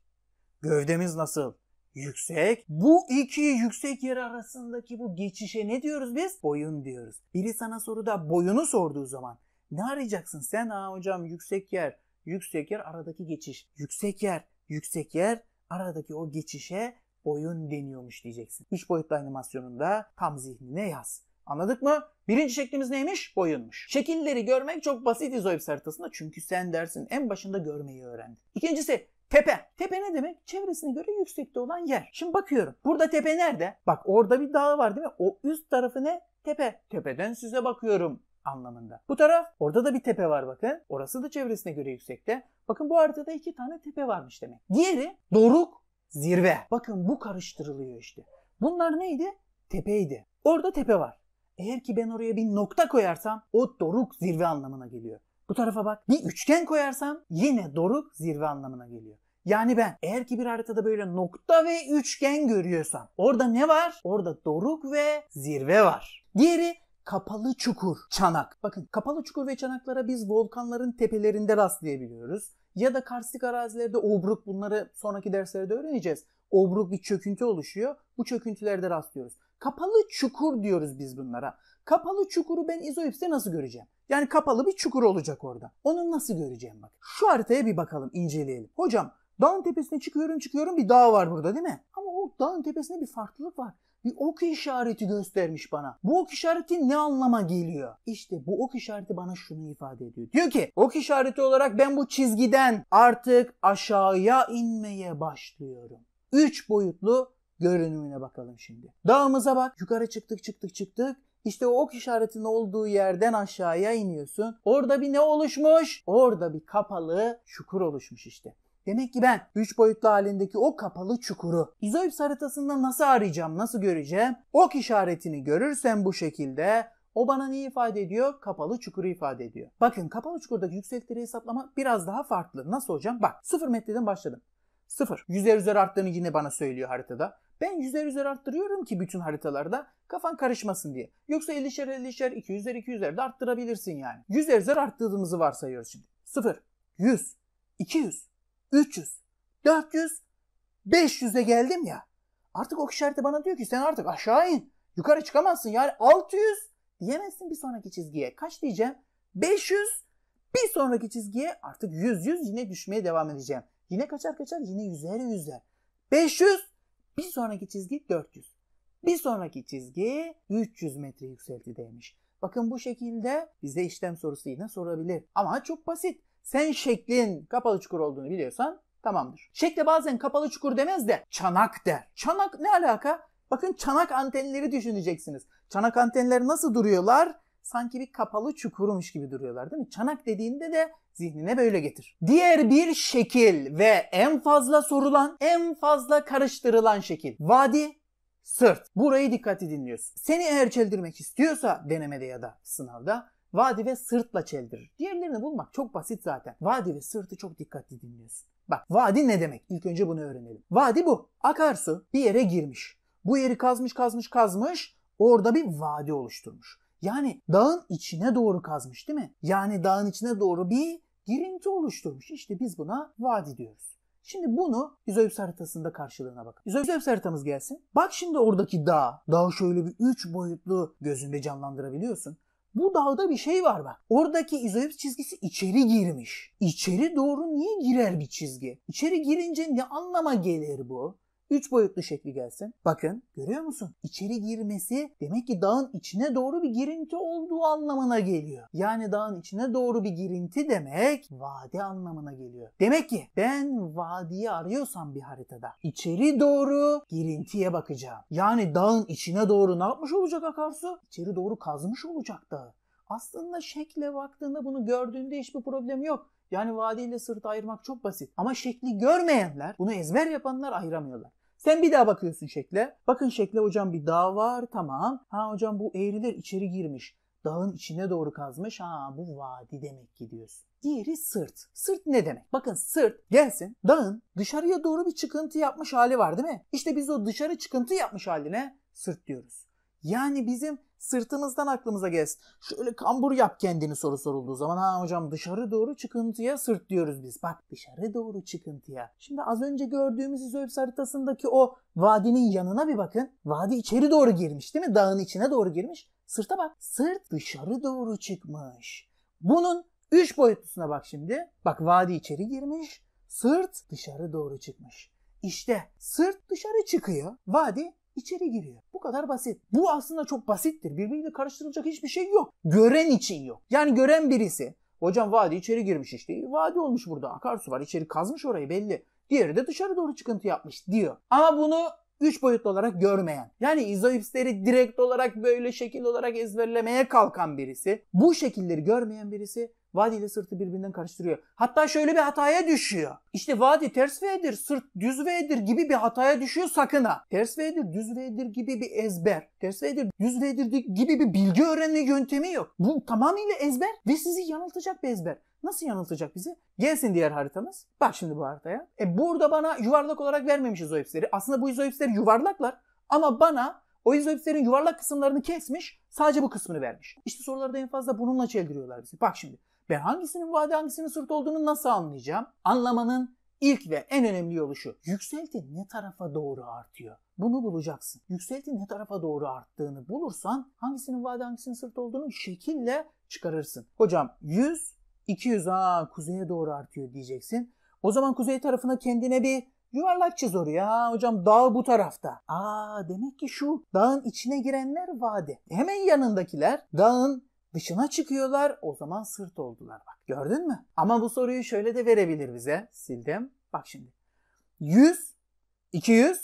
gövdemiz nasıl? Yüksek. Bu iki yüksek yer arasındaki bu geçişe ne diyoruz biz? Boyun diyoruz. Biri sana soruda boyunu sorduğu zaman ne arayacaksın sen? Aa hocam yüksek yer, yüksek yer aradaki geçiş. Yüksek yer, yüksek yer aradaki o geçişe oyun deniyormuş diyeceksin. Üç boyutlu animasyonunda tam zihnine yaz. Anladık mı? Birinci şeklimiz neymiş? Boyunmuş. Şekilleri görmek çok basit izoips haritasında çünkü sen dersin en başında görmeyi öğrendin. İkincisi Tepe. Tepe ne demek? Çevresine göre yüksekte olan yer. Şimdi bakıyorum. Burada tepe nerede? Bak orada bir dağ var değil mi? O üst tarafı ne? Tepe. Tepeden size bakıyorum anlamında. Bu taraf orada da bir tepe var bakın. Orası da çevresine göre yüksekte. Bakın bu haritada iki tane tepe varmış demek. Diğeri doruk zirve. Bakın bu karıştırılıyor işte. Bunlar neydi? Tepeydi. Orada tepe var. Eğer ki ben oraya bir nokta koyarsam o doruk zirve anlamına geliyor. Bu tarafa bak. Bir üçgen koyarsam yine doruk zirve anlamına geliyor. Yani ben eğer ki bir haritada böyle nokta ve üçgen görüyorsam orada ne var? Orada doruk ve zirve var. Diğeri kapalı çukur, çanak. Bakın kapalı çukur ve çanaklara biz volkanların tepelerinde rastlayabiliyoruz. Ya da karstik arazilerde obruk bunları sonraki derslerde öğreneceğiz. Obruk bir çöküntü oluşuyor. Bu çöküntülerde rastlıyoruz. Kapalı çukur diyoruz biz bunlara. Kapalı çukuru ben izoipste nasıl göreceğim? Yani kapalı bir çukur olacak orada. Onu nasıl göreceğim bak. Şu haritaya bir bakalım, inceleyelim. Hocam dağın tepesine çıkıyorum çıkıyorum bir dağ var burada değil mi? Ama o dağın tepesinde bir farklılık var bir ok işareti göstermiş bana. Bu ok işareti ne anlama geliyor? İşte bu ok işareti bana şunu ifade ediyor. Diyor ki ok işareti olarak ben bu çizgiden artık aşağıya inmeye başlıyorum. Üç boyutlu görünümüne bakalım şimdi. Dağımıza bak. Yukarı çıktık çıktık çıktık. İşte o ok işaretinin olduğu yerden aşağıya iniyorsun. Orada bir ne oluşmuş? Orada bir kapalı çukur oluşmuş işte. Demek ki ben 3 boyutlu halindeki o kapalı çukuru izoips haritasında nasıl arayacağım, nasıl göreceğim? Ok işaretini görürsem bu şekilde o bana neyi ifade ediyor? Kapalı çukuru ifade ediyor. Bakın kapalı çukurdaki yüksekleri hesaplama biraz daha farklı. Nasıl hocam? Bak 0 metreden başladım. 0. Yüzer üzeri arttığını yine bana söylüyor haritada. Ben yüzer üzeri arttırıyorum ki bütün haritalarda kafan karışmasın diye. Yoksa 50'şer 50'şer 200'er 200'er de arttırabilirsin yani. Yüzer üzeri arttırdığımızı varsayıyoruz şimdi. 0, 100, 200, 300, 400, 500'e geldim ya. Artık o işareti bana diyor ki sen artık aşağı in. Yukarı çıkamazsın yani 600 diyemezsin bir sonraki çizgiye. Kaç diyeceğim? 500. Bir sonraki çizgiye artık 100 100 yine düşmeye devam edeceğim. Yine kaçar kaçar yine yüzer yüzer. 500. Bir sonraki çizgi 400. Bir sonraki çizgi 300 metre yükseltideymiş. Bakın bu şekilde bize işlem sorusu yine sorabilir. Ama çok basit. Sen şeklin kapalı çukur olduğunu biliyorsan tamamdır. Şekle bazen kapalı çukur demez de çanak der. Çanak ne alaka? Bakın çanak antenleri düşüneceksiniz. Çanak antenler nasıl duruyorlar? Sanki bir kapalı çukurmuş gibi duruyorlar değil mi? Çanak dediğinde de zihnine böyle getir. Diğer bir şekil ve en fazla sorulan, en fazla karıştırılan şekil. Vadi sırt. Burayı dikkatli dinliyorsun. Seni eğer çeldirmek istiyorsa denemede ya da sınavda Vadi ve sırtla çeldirir. Diğerlerini bulmak çok basit zaten. Vadi ve sırtı çok dikkatli dinliyorsun. Bak vadi ne demek? İlk önce bunu öğrenelim. Vadi bu. Akarsu bir yere girmiş. Bu yeri kazmış kazmış kazmış. Orada bir vadi oluşturmuş. Yani dağın içine doğru kazmış değil mi? Yani dağın içine doğru bir girinti oluşturmuş. İşte biz buna vadi diyoruz. Şimdi bunu izoips haritasında karşılığına bakın. İzoips haritamız gelsin. Bak şimdi oradaki dağ. Dağı şöyle bir üç boyutlu gözünde canlandırabiliyorsun. Bu dağda bir şey var bak. Oradaki izohips çizgisi içeri girmiş. İçeri doğru niye girer bir çizgi? İçeri girince ne anlama gelir bu? Üç boyutlu şekli gelsin. Bakın görüyor musun? İçeri girmesi demek ki dağın içine doğru bir girinti olduğu anlamına geliyor. Yani dağın içine doğru bir girinti demek vadi anlamına geliyor. Demek ki ben vadiyi arıyorsam bir haritada içeri doğru girintiye bakacağım. Yani dağın içine doğru ne yapmış olacak akarsu? İçeri doğru kazmış olacak dağı. Aslında şekle baktığında bunu gördüğünde hiçbir problem yok. Yani vade ile sırt ayırmak çok basit. Ama şekli görmeyenler, bunu ezber yapanlar ayıramıyorlar. Sen bir daha bakıyorsun şekle. Bakın şekle hocam bir dağ var tamam. Ha hocam bu eğriler içeri girmiş. Dağın içine doğru kazmış. Ha bu vadi demek gidiyorsun. Diğeri sırt. Sırt ne demek? Bakın sırt gelsin dağın dışarıya doğru bir çıkıntı yapmış hali var değil mi? İşte biz o dışarı çıkıntı yapmış haline sırt diyoruz. Yani bizim sırtımızdan aklımıza gelsin. Şöyle kambur yap kendini soru sorulduğu zaman. Ha hocam dışarı doğru çıkıntıya sırt diyoruz biz. Bak dışarı doğru çıkıntıya. Şimdi az önce gördüğümüz İzoips haritasındaki o vadinin yanına bir bakın. Vadi içeri doğru girmiş değil mi? Dağın içine doğru girmiş. Sırta bak. Sırt dışarı doğru çıkmış. Bunun üç boyutlusuna bak şimdi. Bak vadi içeri girmiş. Sırt dışarı doğru çıkmış. İşte sırt dışarı çıkıyor. Vadi içeri giriyor. Bu kadar basit. Bu aslında çok basittir. Birbiriyle karıştırılacak hiçbir şey yok. Gören için yok. Yani gören birisi hocam vadi içeri girmiş işte. Vadi olmuş burada. Akarsu var. içeri kazmış orayı belli. Diğeri de dışarı doğru çıkıntı yapmış diyor. Ama bunu üç boyutlu olarak görmeyen yani izoipsleri direkt olarak böyle şekil olarak ezberlemeye kalkan birisi bu şekilleri görmeyen birisi Vadi ile sırtı birbirinden karıştırıyor. Hatta şöyle bir hataya düşüyor. İşte vadi ters V'dir, sırt düz V'dir gibi bir hataya düşüyor sakın ha. Ters V'dir, düz V'dir gibi bir ezber. Ters V'dir, düz V'dir gibi bir bilgi öğrenme yöntemi yok. Bu tamamıyla ezber ve sizi yanıltacak bir ezber. Nasıl yanıltacak bizi? Gelsin diğer haritamız. Bak şimdi bu haritaya. E burada bana yuvarlak olarak vermemiş izoipsleri. Aslında bu izoipsleri yuvarlaklar ama bana o izoipslerin yuvarlak kısımlarını kesmiş sadece bu kısmını vermiş. İşte sorularda en fazla bununla çeldiriyorlar bizi. Bak şimdi. Ben hangisinin vade hangisinin sırt olduğunu nasıl anlayacağım? Anlamanın ilk ve en önemli yolu şu. Yükselti ne tarafa doğru artıyor? Bunu bulacaksın. Yükselti ne tarafa doğru arttığını bulursan hangisinin vade hangisinin sırt olduğunu şekille çıkarırsın. Hocam 100, 200 aa kuzeye doğru artıyor diyeceksin. O zaman kuzey tarafına kendine bir yuvarlak çiz oraya. hocam dağ bu tarafta. Aa demek ki şu dağın içine girenler vade. Hemen yanındakiler dağın Dışına çıkıyorlar o zaman sırt oldular bak gördün mü? Ama bu soruyu şöyle de verebilir bize. Sildim. Bak şimdi. 100, 200,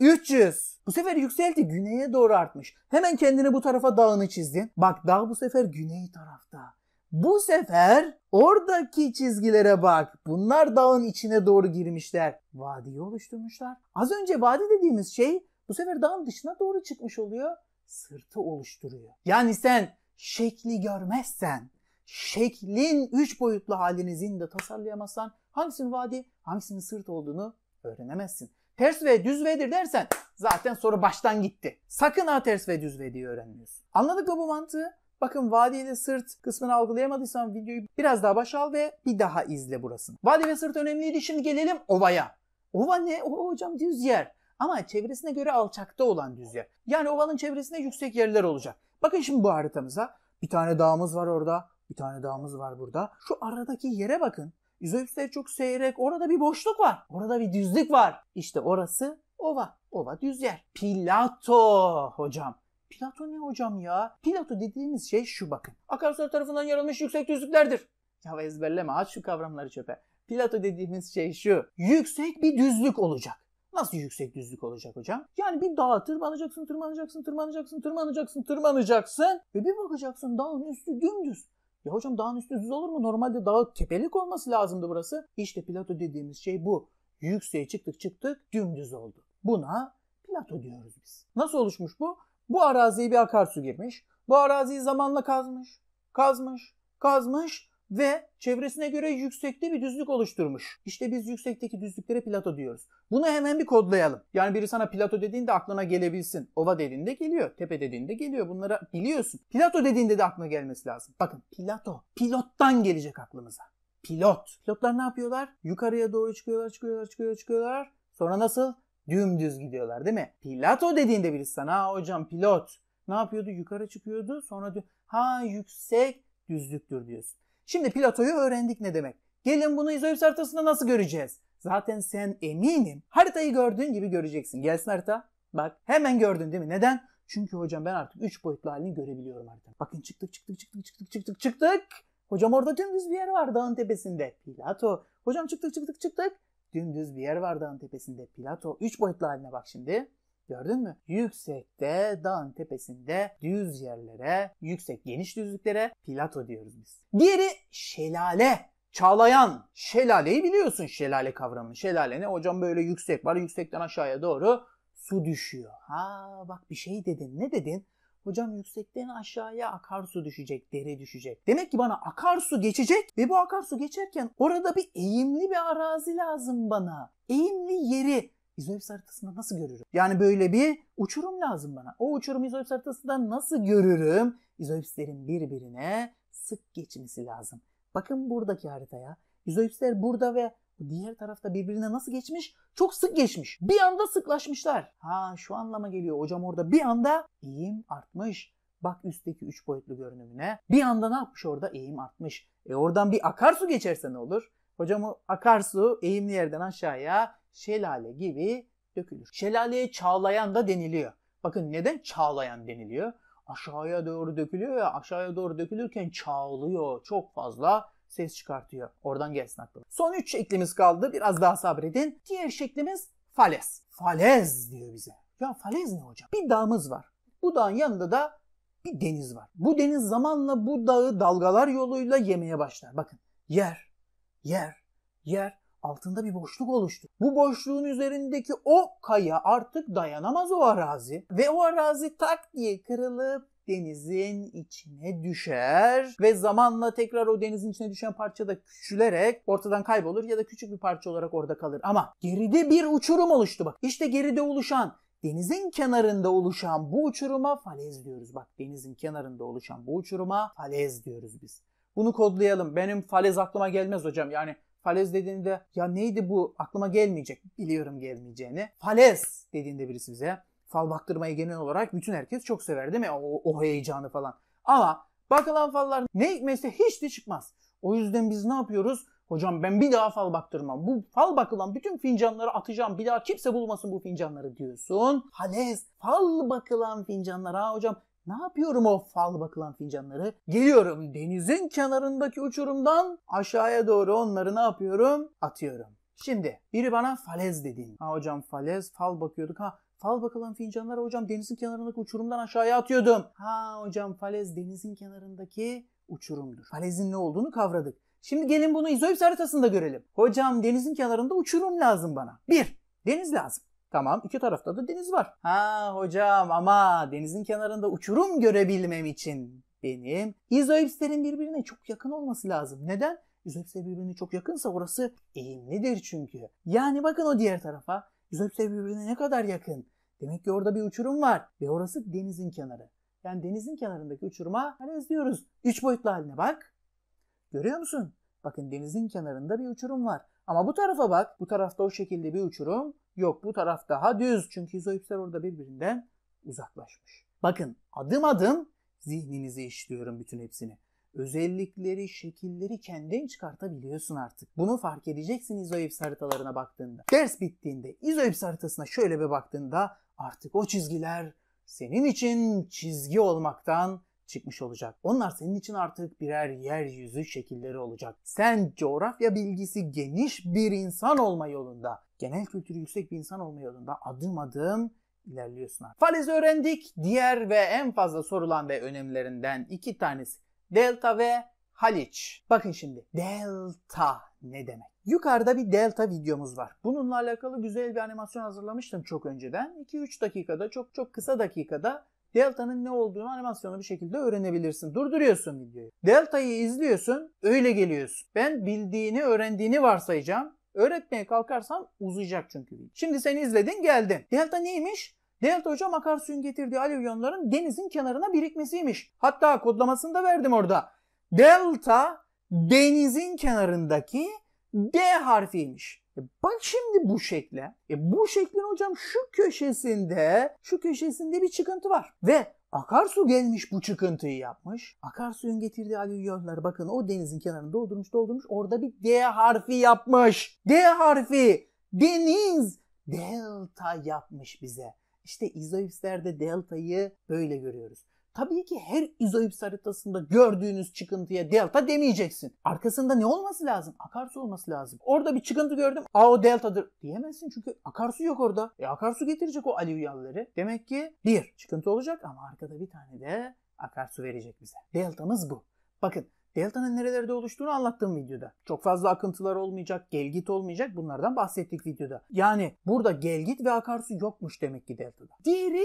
300. Bu sefer yükseldi güneye doğru artmış. Hemen kendini bu tarafa dağını çizdin. Bak dağ bu sefer güney tarafta. Bu sefer oradaki çizgilere bak. Bunlar dağın içine doğru girmişler. Vadiyi oluşturmuşlar. Az önce vadi dediğimiz şey bu sefer dağın dışına doğru çıkmış oluyor. Sırtı oluşturuyor. Yani sen şekli görmezsen, şeklin üç boyutlu halini zihinde tasarlayamazsan hangisinin vadi, hangisinin sırt olduğunu öğrenemezsin. Ters ve düz V'dir dersen zaten soru baştan gitti. Sakın ha ters ve düz V diye öğrenmiyorsun. Anladık mı bu mantığı? Bakın vadi ile sırt kısmını algılayamadıysan videoyu biraz daha baş al ve bir daha izle burasını. Vadi ve sırt önemliydi şimdi gelelim ovaya. Ova ne? Ova hocam düz yer. Ama çevresine göre alçakta olan düz yer. Yani ovanın çevresinde yüksek yerler olacak. Bakın şimdi bu haritamıza. Bir tane dağımız var orada. Bir tane dağımız var burada. Şu aradaki yere bakın. İzoipsler çok seyrek. Orada bir boşluk var. Orada bir düzlük var. İşte orası ova. Ova düz yer. Plato hocam. Plato ne hocam ya? Plato dediğimiz şey şu bakın. Akarsular tarafından yarılmış yüksek düzlüklerdir. Ya ezberleme aç şu kavramları çöpe. Plato dediğimiz şey şu. Yüksek bir düzlük olacak. Nasıl yüksek düzlük olacak hocam? Yani bir dağa tırmanacaksın, tırmanacaksın, tırmanacaksın, tırmanacaksın, tırmanacaksın ve bir bakacaksın dağın üstü dümdüz. Ya hocam dağın üstü düz olur mu? Normalde dağ tepelik olması lazımdı burası. İşte plato dediğimiz şey bu. Yükseğe çıktık çıktık dümdüz oldu. Buna plato diyoruz biz. Nasıl oluşmuş bu? Bu araziye bir akarsu girmiş. Bu araziyi zamanla kazmış, kazmış, kazmış ve çevresine göre yüksekte bir düzlük oluşturmuş. İşte biz yüksekteki düzlüklere plato diyoruz. Bunu hemen bir kodlayalım. Yani biri sana plato dediğinde aklına gelebilsin. Ova dediğinde geliyor. Tepe dediğinde geliyor. Bunlara biliyorsun. Plato dediğinde de aklına gelmesi lazım. Bakın plato. Pilottan gelecek aklımıza. Pilot. Pilotlar ne yapıyorlar? Yukarıya doğru çıkıyorlar, çıkıyorlar, çıkıyorlar, çıkıyorlar. Sonra nasıl? Dümdüz gidiyorlar değil mi? Plato dediğinde birisi sana hocam pilot ne yapıyordu? Yukarı çıkıyordu. Sonra ha yüksek düzlüktür diyorsun. Şimdi platoyu öğrendik ne demek. Gelin bunu izoips haritasında nasıl göreceğiz? Zaten sen eminim haritayı gördüğün gibi göreceksin. Gelsin harita. Bak hemen gördün değil mi? Neden? Çünkü hocam ben artık 3 boyutlu halini görebiliyorum haritanın. Bakın çıktık çıktık çıktık çıktık çıktık çıktık. Hocam orada dümdüz bir yer var dağın tepesinde. Plato. Hocam çıktık çıktık çıktık. Dümdüz bir yer var dağın tepesinde. Plato. 3 boyutlu haline bak şimdi. Gördün mü? Yüksekte, dağın tepesinde, düz yerlere, yüksek geniş düzlüklere plato diyoruz biz. Diğeri şelale. Çağlayan. Şelaleyi biliyorsun şelale kavramını. Şelale ne? Hocam böyle yüksek var. Yüksekten aşağıya doğru su düşüyor. Ha bak bir şey dedin. Ne dedin? Hocam yüksekten aşağıya akarsu düşecek, dere düşecek. Demek ki bana akarsu geçecek ve bu akarsu geçerken orada bir eğimli bir arazi lazım bana. Eğimli yeri izoips haritasında nasıl görürüm? Yani böyle bir uçurum lazım bana. O uçurumu izoips haritasında nasıl görürüm? İzohipslerin birbirine sık geçmesi lazım. Bakın buradaki haritaya. İzoipsler burada ve diğer tarafta birbirine nasıl geçmiş? Çok sık geçmiş. Bir anda sıklaşmışlar. Ha şu anlama geliyor hocam orada bir anda eğim artmış. Bak üstteki 3 boyutlu görünümüne. Bir anda ne yapmış orada? Eğim artmış. E oradan bir akarsu geçerse ne olur? Hocam o akarsu eğimli yerden aşağıya şelale gibi dökülür. Şelaleye çağlayan da deniliyor. Bakın neden çağlayan deniliyor? Aşağıya doğru dökülüyor ya aşağıya doğru dökülürken çağlıyor. Çok fazla ses çıkartıyor. Oradan gelsin aklıma. Son üç şeklimiz kaldı. Biraz daha sabredin. Diğer şeklimiz falez. Falez diyor bize. Ya falez ne hocam? Bir dağımız var. Bu dağın yanında da bir deniz var. Bu deniz zamanla bu dağı dalgalar yoluyla yemeye başlar. Bakın yer, yer, yer altında bir boşluk oluştu. Bu boşluğun üzerindeki o kaya artık dayanamaz o arazi ve o arazi tak diye kırılıp denizin içine düşer ve zamanla tekrar o denizin içine düşen parça da küçülerek ortadan kaybolur ya da küçük bir parça olarak orada kalır. Ama geride bir uçurum oluştu bak. İşte geride oluşan denizin kenarında oluşan bu uçuruma falez diyoruz. Bak denizin kenarında oluşan bu uçuruma falez diyoruz biz. Bunu kodlayalım. Benim falez aklıma gelmez hocam. Yani Falez dediğinde ya neydi bu aklıma gelmeyecek. Biliyorum gelmeyeceğini. Falez dediğinde birisi bize fal baktırmayı genel olarak bütün herkes çok sever değil mi? O, o heyecanı falan. Ama bakılan fallar ne hikmetse hiç de çıkmaz. O yüzden biz ne yapıyoruz? Hocam ben bir daha fal baktırmam. Bu fal bakılan bütün fincanları atacağım. Bir daha kimse bulmasın bu fincanları diyorsun. Hales fal bakılan fincanlar ha hocam. Ne yapıyorum o fal bakılan fincanları? Geliyorum denizin kenarındaki uçurumdan aşağıya doğru onları ne yapıyorum? Atıyorum. Şimdi biri bana falez dedi. Ha hocam falez, fal bakıyorduk. Ha Fal bakılan fincanları hocam denizin kenarındaki uçurumdan aşağıya atıyordum. Ha hocam falez denizin kenarındaki uçurumdur. Falezin ne olduğunu kavradık. Şimdi gelin bunu izoips haritasında görelim. Hocam denizin kenarında uçurum lazım bana. Bir, deniz lazım. Tamam iki tarafta da deniz var. Ha hocam ama denizin kenarında uçurum görebilmem için benim izoipslerin birbirine çok yakın olması lazım. Neden? İzoipsler birbirine çok yakınsa orası eğimlidir çünkü. Yani bakın o diğer tarafa. İzoipsler birbirine ne kadar yakın? Demek ki orada bir uçurum var ve orası denizin kenarı. Yani denizin kenarındaki uçuruma hani diyoruz. Üç boyutlu haline bak. Görüyor musun? Bakın denizin kenarında bir uçurum var. Ama bu tarafa bak. Bu tarafta o şekilde bir uçurum Yok bu taraf daha düz çünkü izoipsler orada birbirinden uzaklaşmış. Bakın adım adım zihninizi işliyorum bütün hepsini. Özellikleri, şekilleri kendin çıkartabiliyorsun artık. Bunu fark edeceksin izoips haritalarına baktığında. Ders bittiğinde izoips haritasına şöyle bir baktığında artık o çizgiler senin için çizgi olmaktan çıkmış olacak. Onlar senin için artık birer yeryüzü şekilleri olacak. Sen coğrafya bilgisi geniş bir insan olma yolunda genel kültürü yüksek bir insan olma yolunda adım adım ilerliyorsun artık. Falezi öğrendik. Diğer ve en fazla sorulan ve önemlerinden iki tanesi. Delta ve Haliç. Bakın şimdi delta ne demek? Yukarıda bir delta videomuz var. Bununla alakalı güzel bir animasyon hazırlamıştım çok önceden. 2-3 dakikada çok çok kısa dakikada delta'nın ne olduğunu animasyonu bir şekilde öğrenebilirsin. Durduruyorsun videoyu. Delta'yı izliyorsun öyle geliyorsun. Ben bildiğini öğrendiğini varsayacağım. Öğretmeye kalkarsam uzayacak çünkü. Şimdi seni izledin geldin. Delta neymiş? Delta hocam akarsuyun getirdiği alev denizin kenarına birikmesiymiş. Hatta kodlamasını da verdim orada. Delta denizin kenarındaki D harfiymiş. E bak şimdi bu şekle. E bu şeklin hocam şu köşesinde, şu köşesinde bir çıkıntı var. Ve Akarsu gelmiş bu çıkıntıyı yapmış. Akarsuyun getirdiği alüvyonlar bakın o denizin kenarını doldurmuş doldurmuş. Orada bir D harfi yapmış. D harfi. Deniz. Delta yapmış bize. İşte izoifslerde deltayı böyle görüyoruz. Tabii ki her izoips haritasında gördüğünüz çıkıntıya delta demeyeceksin. Arkasında ne olması lazım? Akarsu olması lazım. Orada bir çıkıntı gördüm. Aa o deltadır. Diyemezsin çünkü akarsu yok orada. E akarsu getirecek o alüvyalları. Demek ki bir çıkıntı olacak ama arkada bir tane de akarsu verecek bize. Deltamız bu. Bakın Delta'nın nerelerde oluştuğunu anlattığım videoda. Çok fazla akıntılar olmayacak, gelgit olmayacak bunlardan bahsettik videoda. Yani burada gelgit ve akarsu yokmuş demek ki deltada. Diğeri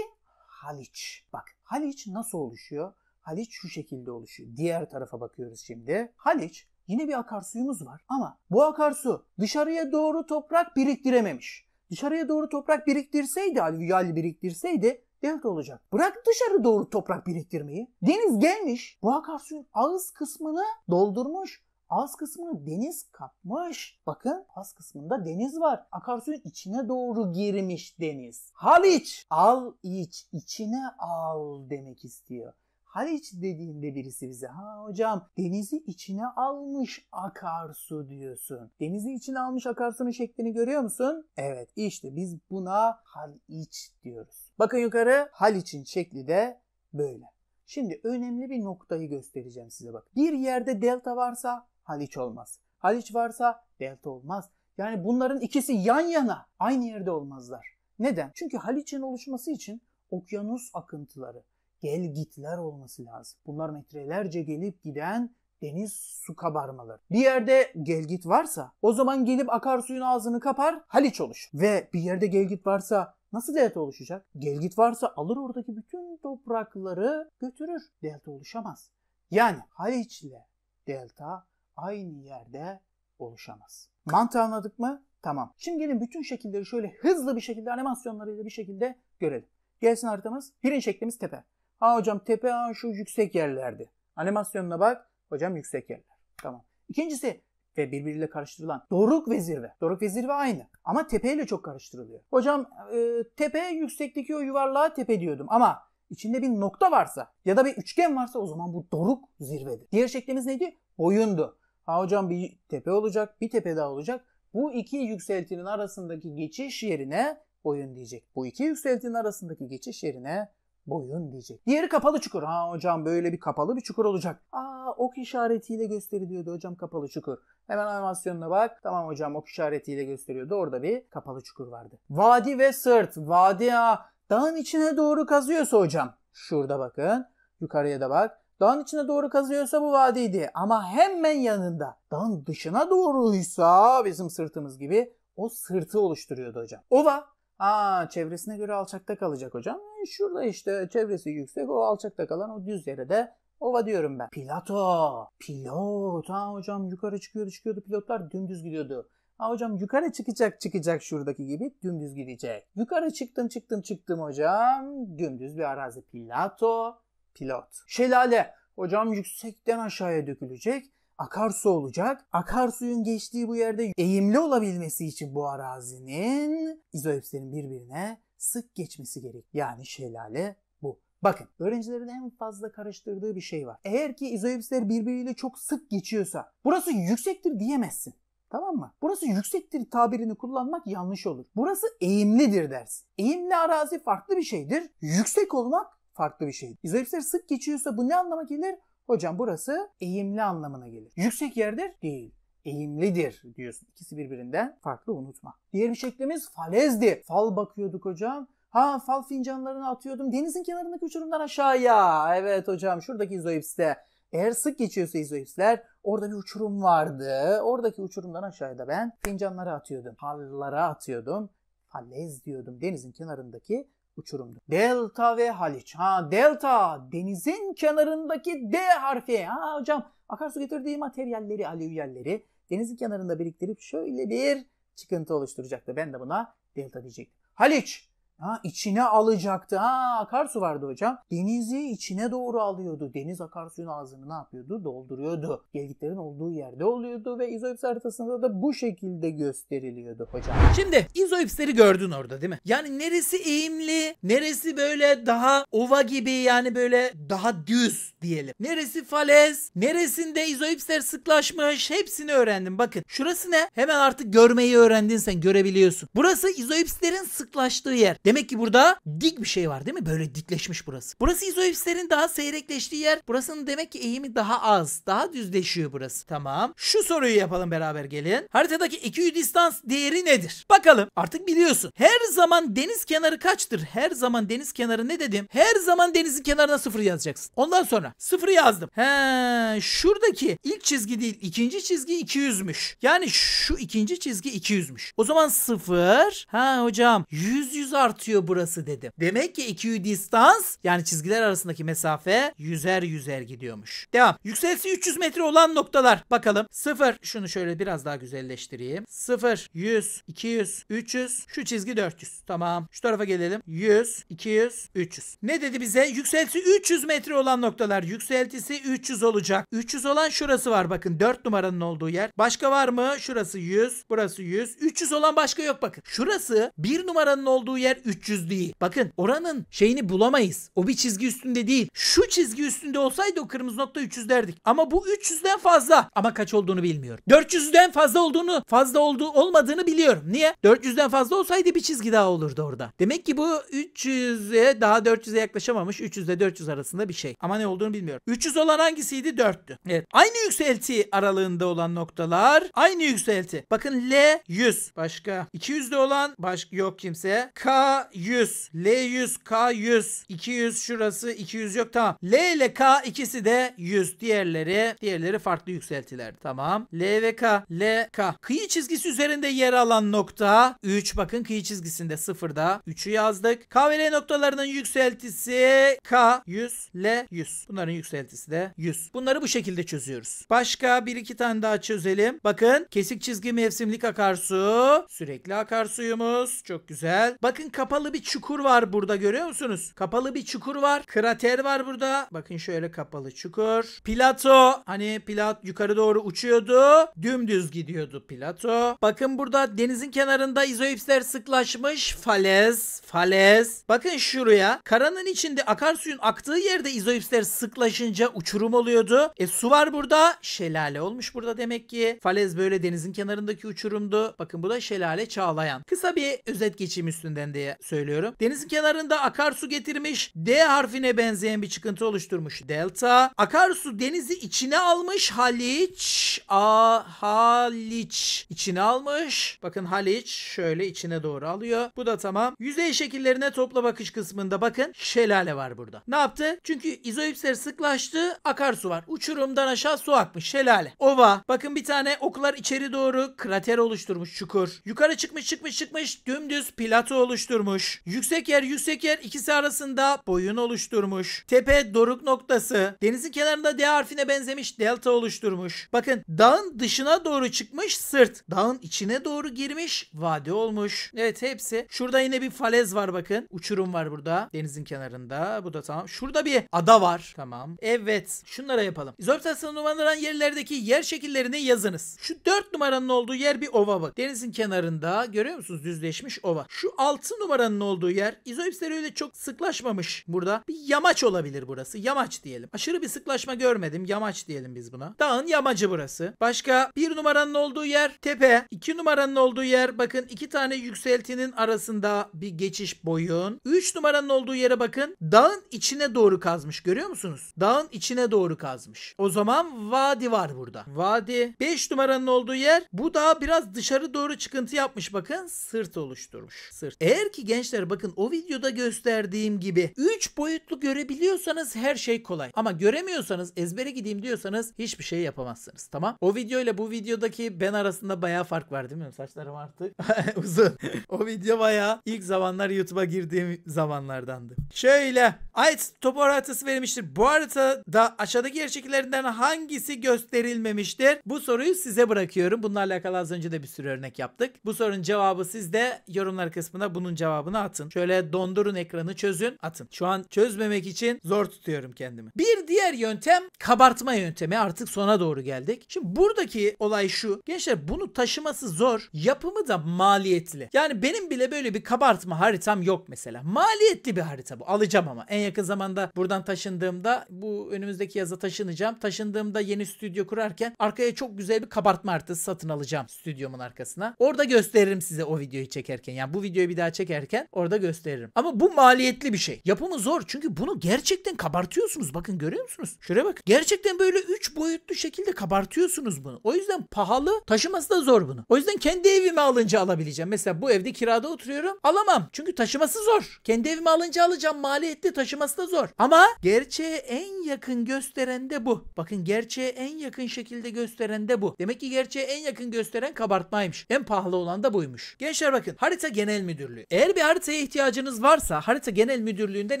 Haliç. Bak Haliç nasıl oluşuyor? Haliç şu şekilde oluşuyor. Diğer tarafa bakıyoruz şimdi. Haliç yine bir akarsuyumuz var ama bu akarsu dışarıya doğru toprak biriktirememiş. Dışarıya doğru toprak biriktirseydi, alüvyal biriktirseydi devlet olacak. Bırak dışarı doğru toprak biriktirmeyi. Deniz gelmiş. Bu akarsuyun ağız kısmını doldurmuş. Az kısmını deniz kapmış. Bakın az kısmında deniz var. Akarsuyun içine doğru girmiş deniz. Haliç al iç içine al demek istiyor. Haliç dediğinde birisi bize ha hocam denizi içine almış akarsu diyorsun. Denizi içine almış akarsunun şeklini görüyor musun? Evet işte biz buna Haliç diyoruz. Bakın yukarı Haliç'in şekli de böyle. Şimdi önemli bir noktayı göstereceğim size bak. Bir yerde delta varsa Haliç olmaz. Haliç varsa delta olmaz. Yani bunların ikisi yan yana aynı yerde olmazlar. Neden? Çünkü Haliç'in oluşması için okyanus akıntıları, gel gitler olması lazım. Bunlar metrelerce gelip giden deniz su kabarmaları. Bir yerde gelgit varsa o zaman gelip akarsuyun ağzını kapar Haliç oluş. Ve bir yerde gelgit varsa nasıl delta oluşacak? Gelgit varsa alır oradaki bütün toprakları götürür. Delta oluşamaz. Yani Haliç ile delta aynı yerde oluşamaz. Mantığı anladık mı? Tamam. Şimdi gelin bütün şekilleri şöyle hızlı bir şekilde animasyonlarıyla bir şekilde görelim. Gelsin haritamız. Birinci şeklimiz tepe. Ha hocam tepe ha şu yüksek yerlerdi. Animasyonuna bak. Hocam yüksek yerler. Tamam. İkincisi ve birbiriyle karıştırılan doruk ve zirve. Doruk ve zirve aynı ama tepeyle çok karıştırılıyor. Hocam e, tepe yüksekteki o yuvarlığa tepe diyordum ama içinde bir nokta varsa ya da bir üçgen varsa o zaman bu doruk zirvedir. Diğer şeklimiz neydi? Boyundu. Ha hocam bir tepe olacak, bir tepe daha olacak. Bu iki yükseltinin arasındaki geçiş yerine boyun diyecek. Bu iki yükseltinin arasındaki geçiş yerine boyun diyecek. Diğeri kapalı çukur. Ha hocam böyle bir kapalı bir çukur olacak. Aa ok işaretiyle gösteriliyordu hocam kapalı çukur. Hemen animasyonuna bak. Tamam hocam ok işaretiyle gösteriyordu. Orada bir kapalı çukur vardı. Vadi ve sırt. Vadi ha dağın içine doğru kazıyorsa hocam. Şurada bakın. Yukarıya da bak. Dağın içine doğru kazıyorsa bu vadiydi ama hemen yanında dağın dışına doğruysa bizim sırtımız gibi o sırtı oluşturuyordu hocam. Ova Aa, çevresine göre alçakta kalacak hocam. E, şurada işte çevresi yüksek o alçakta kalan o düz yere de ova diyorum ben. Pilato. Pilot. Ha hocam yukarı çıkıyordu çıkıyordu pilotlar dümdüz gidiyordu. Ha hocam yukarı çıkacak çıkacak şuradaki gibi dümdüz gidecek. Yukarı çıktım çıktım çıktım hocam. Dümdüz bir arazi. pilato. Pilat. Şelale. Hocam yüksekten aşağıya dökülecek. Akarsu olacak. Akarsuyun geçtiği bu yerde eğimli olabilmesi için bu arazinin izoepslerin birbirine sık geçmesi gerek. Yani şelale bu. Bakın öğrencilerin en fazla karıştırdığı bir şey var. Eğer ki izoepsler birbiriyle çok sık geçiyorsa burası yüksektir diyemezsin. Tamam mı? Burası yüksektir tabirini kullanmak yanlış olur. Burası eğimlidir dersin. Eğimli arazi farklı bir şeydir. Yüksek olmak farklı bir şey. İzolipsler sık geçiyorsa bu ne anlama gelir? Hocam burası eğimli anlamına gelir. Yüksek yerdir değil eğimlidir diyorsun. İkisi birbirinden farklı unutma. Diğer bir şeklimiz falezdi. Fal bakıyorduk hocam. Ha fal fincanlarını atıyordum. Denizin kenarındaki uçurumdan aşağıya. Evet hocam şuradaki izoipste. Eğer sık geçiyorsa izoipsler orada bir uçurum vardı. Oradaki uçurumdan aşağıda ben fincanları atıyordum. Fallara atıyordum. Falez diyordum denizin kenarındaki uçurumdu. Delta ve Haliç. Ha delta denizin kenarındaki D harfi. Ha hocam akarsu getirdiği materyalleri, alüvyalleri denizin kenarında biriktirip şöyle bir çıkıntı oluşturacaktı. Ben de buna delta diyecektim. Haliç Ha, içine alacaktı. Ha, akarsu vardı hocam. Denizi içine doğru alıyordu. Deniz akarsuyun ağzını ne yapıyordu? Dolduruyordu. Gelgitlerin olduğu yerde oluyordu ve izoips haritasında da bu şekilde gösteriliyordu hocam. Şimdi izoipsleri gördün orada değil mi? Yani neresi eğimli, neresi böyle daha ova gibi yani böyle daha düz diyelim. Neresi falez, neresinde izoipsler sıklaşmış hepsini öğrendim. Bakın şurası ne? Hemen artık görmeyi öğrendin sen görebiliyorsun. Burası izoipslerin sıklaştığı yer. Demek ki burada dik bir şey var değil mi? Böyle dikleşmiş burası. Burası izoipslerin daha seyrekleştiği yer. Burasının demek ki eğimi daha az. Daha düzleşiyor burası. Tamam. Şu soruyu yapalım beraber gelin. Haritadaki 200 distans değeri nedir? Bakalım. Artık biliyorsun. Her zaman deniz kenarı kaçtır? Her zaman deniz kenarı ne dedim? Her zaman denizin kenarına sıfır yazacaksın. Ondan sonra sıfırı yazdım. He, şuradaki ilk çizgi değil ikinci çizgi 200'müş. Yani şu ikinci çizgi 200'müş. O zaman sıfır. Ha hocam 100 100 artı artıyor burası dedim. Demek ki distans yani çizgiler arasındaki mesafe yüzer yüzer gidiyormuş. Devam. Yükseltisi 300 metre olan noktalar. Bakalım. 0. Şunu şöyle biraz daha güzelleştireyim. 0, 100, 200, 300. Şu çizgi 400. Tamam. Şu tarafa gelelim. 100, 200, 300. Ne dedi bize? Yükseltisi 300 metre olan noktalar. Yükseltisi 300 olacak. 300 olan şurası var bakın. 4 numaranın olduğu yer. Başka var mı? Şurası 100. Burası 100. 300 olan başka yok bakın. Şurası 1 numaranın olduğu yer 300 değil. Bakın oranın şeyini bulamayız. O bir çizgi üstünde değil. Şu çizgi üstünde olsaydı o kırmızı nokta 300 derdik. Ama bu 300'den fazla. Ama kaç olduğunu bilmiyorum. 400'den fazla olduğunu fazla olduğu olmadığını biliyorum. Niye? 400'den fazla olsaydı bir çizgi daha olurdu orada. Demek ki bu 300'e daha 400'e yaklaşamamış. 300 ile 400 arasında bir şey. Ama ne olduğunu bilmiyorum. 300 olan hangisiydi? 4'tü. Evet. Aynı yükselti aralığında olan noktalar. Aynı yükselti. Bakın L 100. Başka. 200'de olan başka yok kimse. K K100, L100, K100, 200 şurası 200 yok tamam. L ile K ikisi de 100. Diğerleri diğerleri farklı yükseltiler. Tamam. L ve K, L, K. Kıyı çizgisi üzerinde yer alan nokta 3. Bakın kıyı çizgisinde 0'da 3'ü yazdık. K ve L noktalarının yükseltisi K 100, L 100. Bunların yükseltisi de 100. Bunları bu şekilde çözüyoruz. Başka bir iki tane daha çözelim. Bakın kesik çizgi mevsimlik akarsu. Sürekli akarsuyumuz. Çok güzel. Bakın kapı kapalı bir çukur var burada görüyor musunuz? Kapalı bir çukur var. Krater var burada. Bakın şöyle kapalı çukur. Plato. Hani Plato yukarı doğru uçuyordu. Dümdüz gidiyordu plato. Bakın burada denizin kenarında izoipsler sıklaşmış. Falez. Falez. Bakın şuraya. Karanın içinde akarsuyun aktığı yerde izoipsler sıklaşınca uçurum oluyordu. E su var burada. Şelale olmuş burada demek ki. Falez böyle denizin kenarındaki uçurumdu. Bakın bu da şelale çağlayan. Kısa bir özet geçeyim üstünden diye söylüyorum. Denizin kenarında akarsu getirmiş. D harfine benzeyen bir çıkıntı oluşturmuş. Delta. Akarsu denizi içine almış. Haliç. A Haliç. içine almış. Bakın Haliç şöyle içine doğru alıyor. Bu da tamam. Yüzey şekillerine topla bakış kısmında bakın şelale var burada. Ne yaptı? Çünkü izoipsler sıklaştı. Akarsu var. Uçurumdan aşağı su akmış. Şelale. Ova. Bakın bir tane okular içeri doğru krater oluşturmuş. Çukur. Yukarı çıkmış çıkmış çıkmış dümdüz plato oluşturmuş oluşturmuş. Yüksek yer yüksek yer ikisi arasında boyun oluşturmuş. Tepe doruk noktası. Denizin kenarında D harfine benzemiş delta oluşturmuş. Bakın dağın dışına doğru çıkmış sırt. Dağın içine doğru girmiş vadi olmuş. Evet hepsi. Şurada yine bir falez var bakın. Uçurum var burada. Denizin kenarında. Bu da tamam. Şurada bir ada var. Tamam. Evet. Şunlara yapalım. İzorbitasyon numaralan yerlerdeki yer şekillerini yazınız. Şu 4 numaranın olduğu yer bir ova bak. Denizin kenarında görüyor musunuz? Düzleşmiş ova. Şu 6 numaranın olduğu yer izoipsleri öyle çok sıklaşmamış burada. Bir yamaç olabilir burası. Yamaç diyelim. Aşırı bir sıklaşma görmedim. Yamaç diyelim biz buna. Dağın yamacı burası. Başka bir numaranın olduğu yer tepe. iki numaranın olduğu yer bakın iki tane yükseltinin arasında bir geçiş boyun. Üç numaranın olduğu yere bakın. Dağın içine doğru kazmış. Görüyor musunuz? Dağın içine doğru kazmış. O zaman vadi var burada. Vadi. Beş numaranın olduğu yer bu dağ biraz dışarı doğru çıkıntı yapmış bakın. Sırt oluşturmuş. Sırt. Eğer ki gençler bakın o videoda gösterdiğim gibi 3 boyutlu görebiliyorsanız her şey kolay. Ama göremiyorsanız ezbere gideyim diyorsanız hiçbir şey yapamazsınız tamam. O video ile bu videodaki ben arasında baya fark var değil mi? Saçlarım artık uzun. o video baya ilk zamanlar YouTube'a girdiğim zamanlardandı. Şöyle Ayet topu haritası verilmiştir. Bu haritada aşağıdaki gerçeklerinden hangisi gösterilmemiştir? Bu soruyu size bırakıyorum. Bununla alakalı az önce de bir sürü örnek yaptık. Bu sorunun cevabı sizde yorumlar kısmına bunun cevabı cevabını atın. Şöyle dondurun ekranı çözün atın. Şu an çözmemek için zor tutuyorum kendimi. Bir diğer yöntem kabartma yöntemi. Artık sona doğru geldik. Şimdi buradaki olay şu. Gençler bunu taşıması zor. Yapımı da maliyetli. Yani benim bile böyle bir kabartma haritam yok mesela. Maliyetli bir harita bu. Alacağım ama. En yakın zamanda buradan taşındığımda bu önümüzdeki yaza taşınacağım. Taşındığımda yeni stüdyo kurarken arkaya çok güzel bir kabartma haritası satın alacağım stüdyomun arkasına. Orada gösteririm size o videoyu çekerken. Yani bu videoyu bir daha çekerken çekerken orada gösteririm. Ama bu maliyetli bir şey. Yapımı zor çünkü bunu gerçekten kabartıyorsunuz. Bakın görüyor musunuz? Şuraya bak. Gerçekten böyle 3 boyutlu şekilde kabartıyorsunuz bunu. O yüzden pahalı. Taşıması da zor bunu. O yüzden kendi evimi alınca alabileceğim. Mesela bu evde kirada oturuyorum. Alamam. Çünkü taşıması zor. Kendi evimi alınca alacağım. Maliyetli taşıması da zor. Ama gerçeğe en yakın gösteren de bu. Bakın gerçeğe en yakın şekilde gösteren de bu. Demek ki gerçeğe en yakın gösteren kabartmaymış. En pahalı olan da buymuş. Gençler bakın harita genel müdürlüğü. E? Eğer bir haritaya ihtiyacınız varsa harita genel müdürlüğünden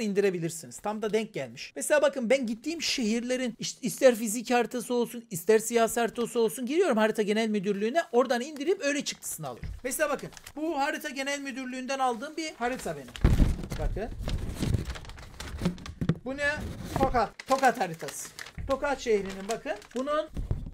indirebilirsiniz. Tam da denk gelmiş. Mesela bakın ben gittiğim şehirlerin ister fizik haritası olsun ister siyasi haritası olsun giriyorum harita genel müdürlüğüne oradan indirip öyle çıktısını alıyorum. Mesela bakın bu harita genel müdürlüğünden aldığım bir harita benim. Bakın. Bu ne? Tokat. Tokat haritası. Tokat şehrinin bakın. Bunun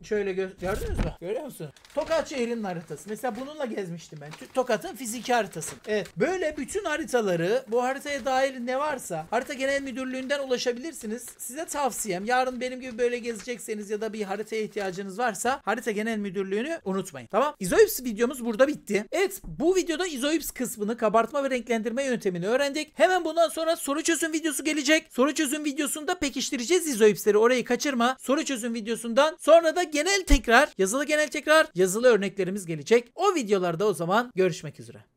Şöyle gö gördünüz mü? Görüyor musun? Tokat şehrinin haritası. Mesela bununla gezmiştim ben. Tokat'ın fiziki haritası. Evet. Böyle bütün haritaları bu haritaya dair ne varsa harita genel müdürlüğünden ulaşabilirsiniz. Size tavsiyem yarın benim gibi böyle gezecekseniz ya da bir haritaya ihtiyacınız varsa harita genel müdürlüğünü unutmayın. Tamam. İzoips videomuz burada bitti. Evet bu videoda izoips kısmını kabartma ve renklendirme yöntemini öğrendik. Hemen bundan sonra soru çözüm videosu gelecek. Soru çözüm videosunda pekiştireceğiz izoipsleri. Orayı kaçırma. Soru çözüm videosundan sonra da genel tekrar, yazılı genel tekrar, yazılı örneklerimiz gelecek. O videolarda o zaman görüşmek üzere.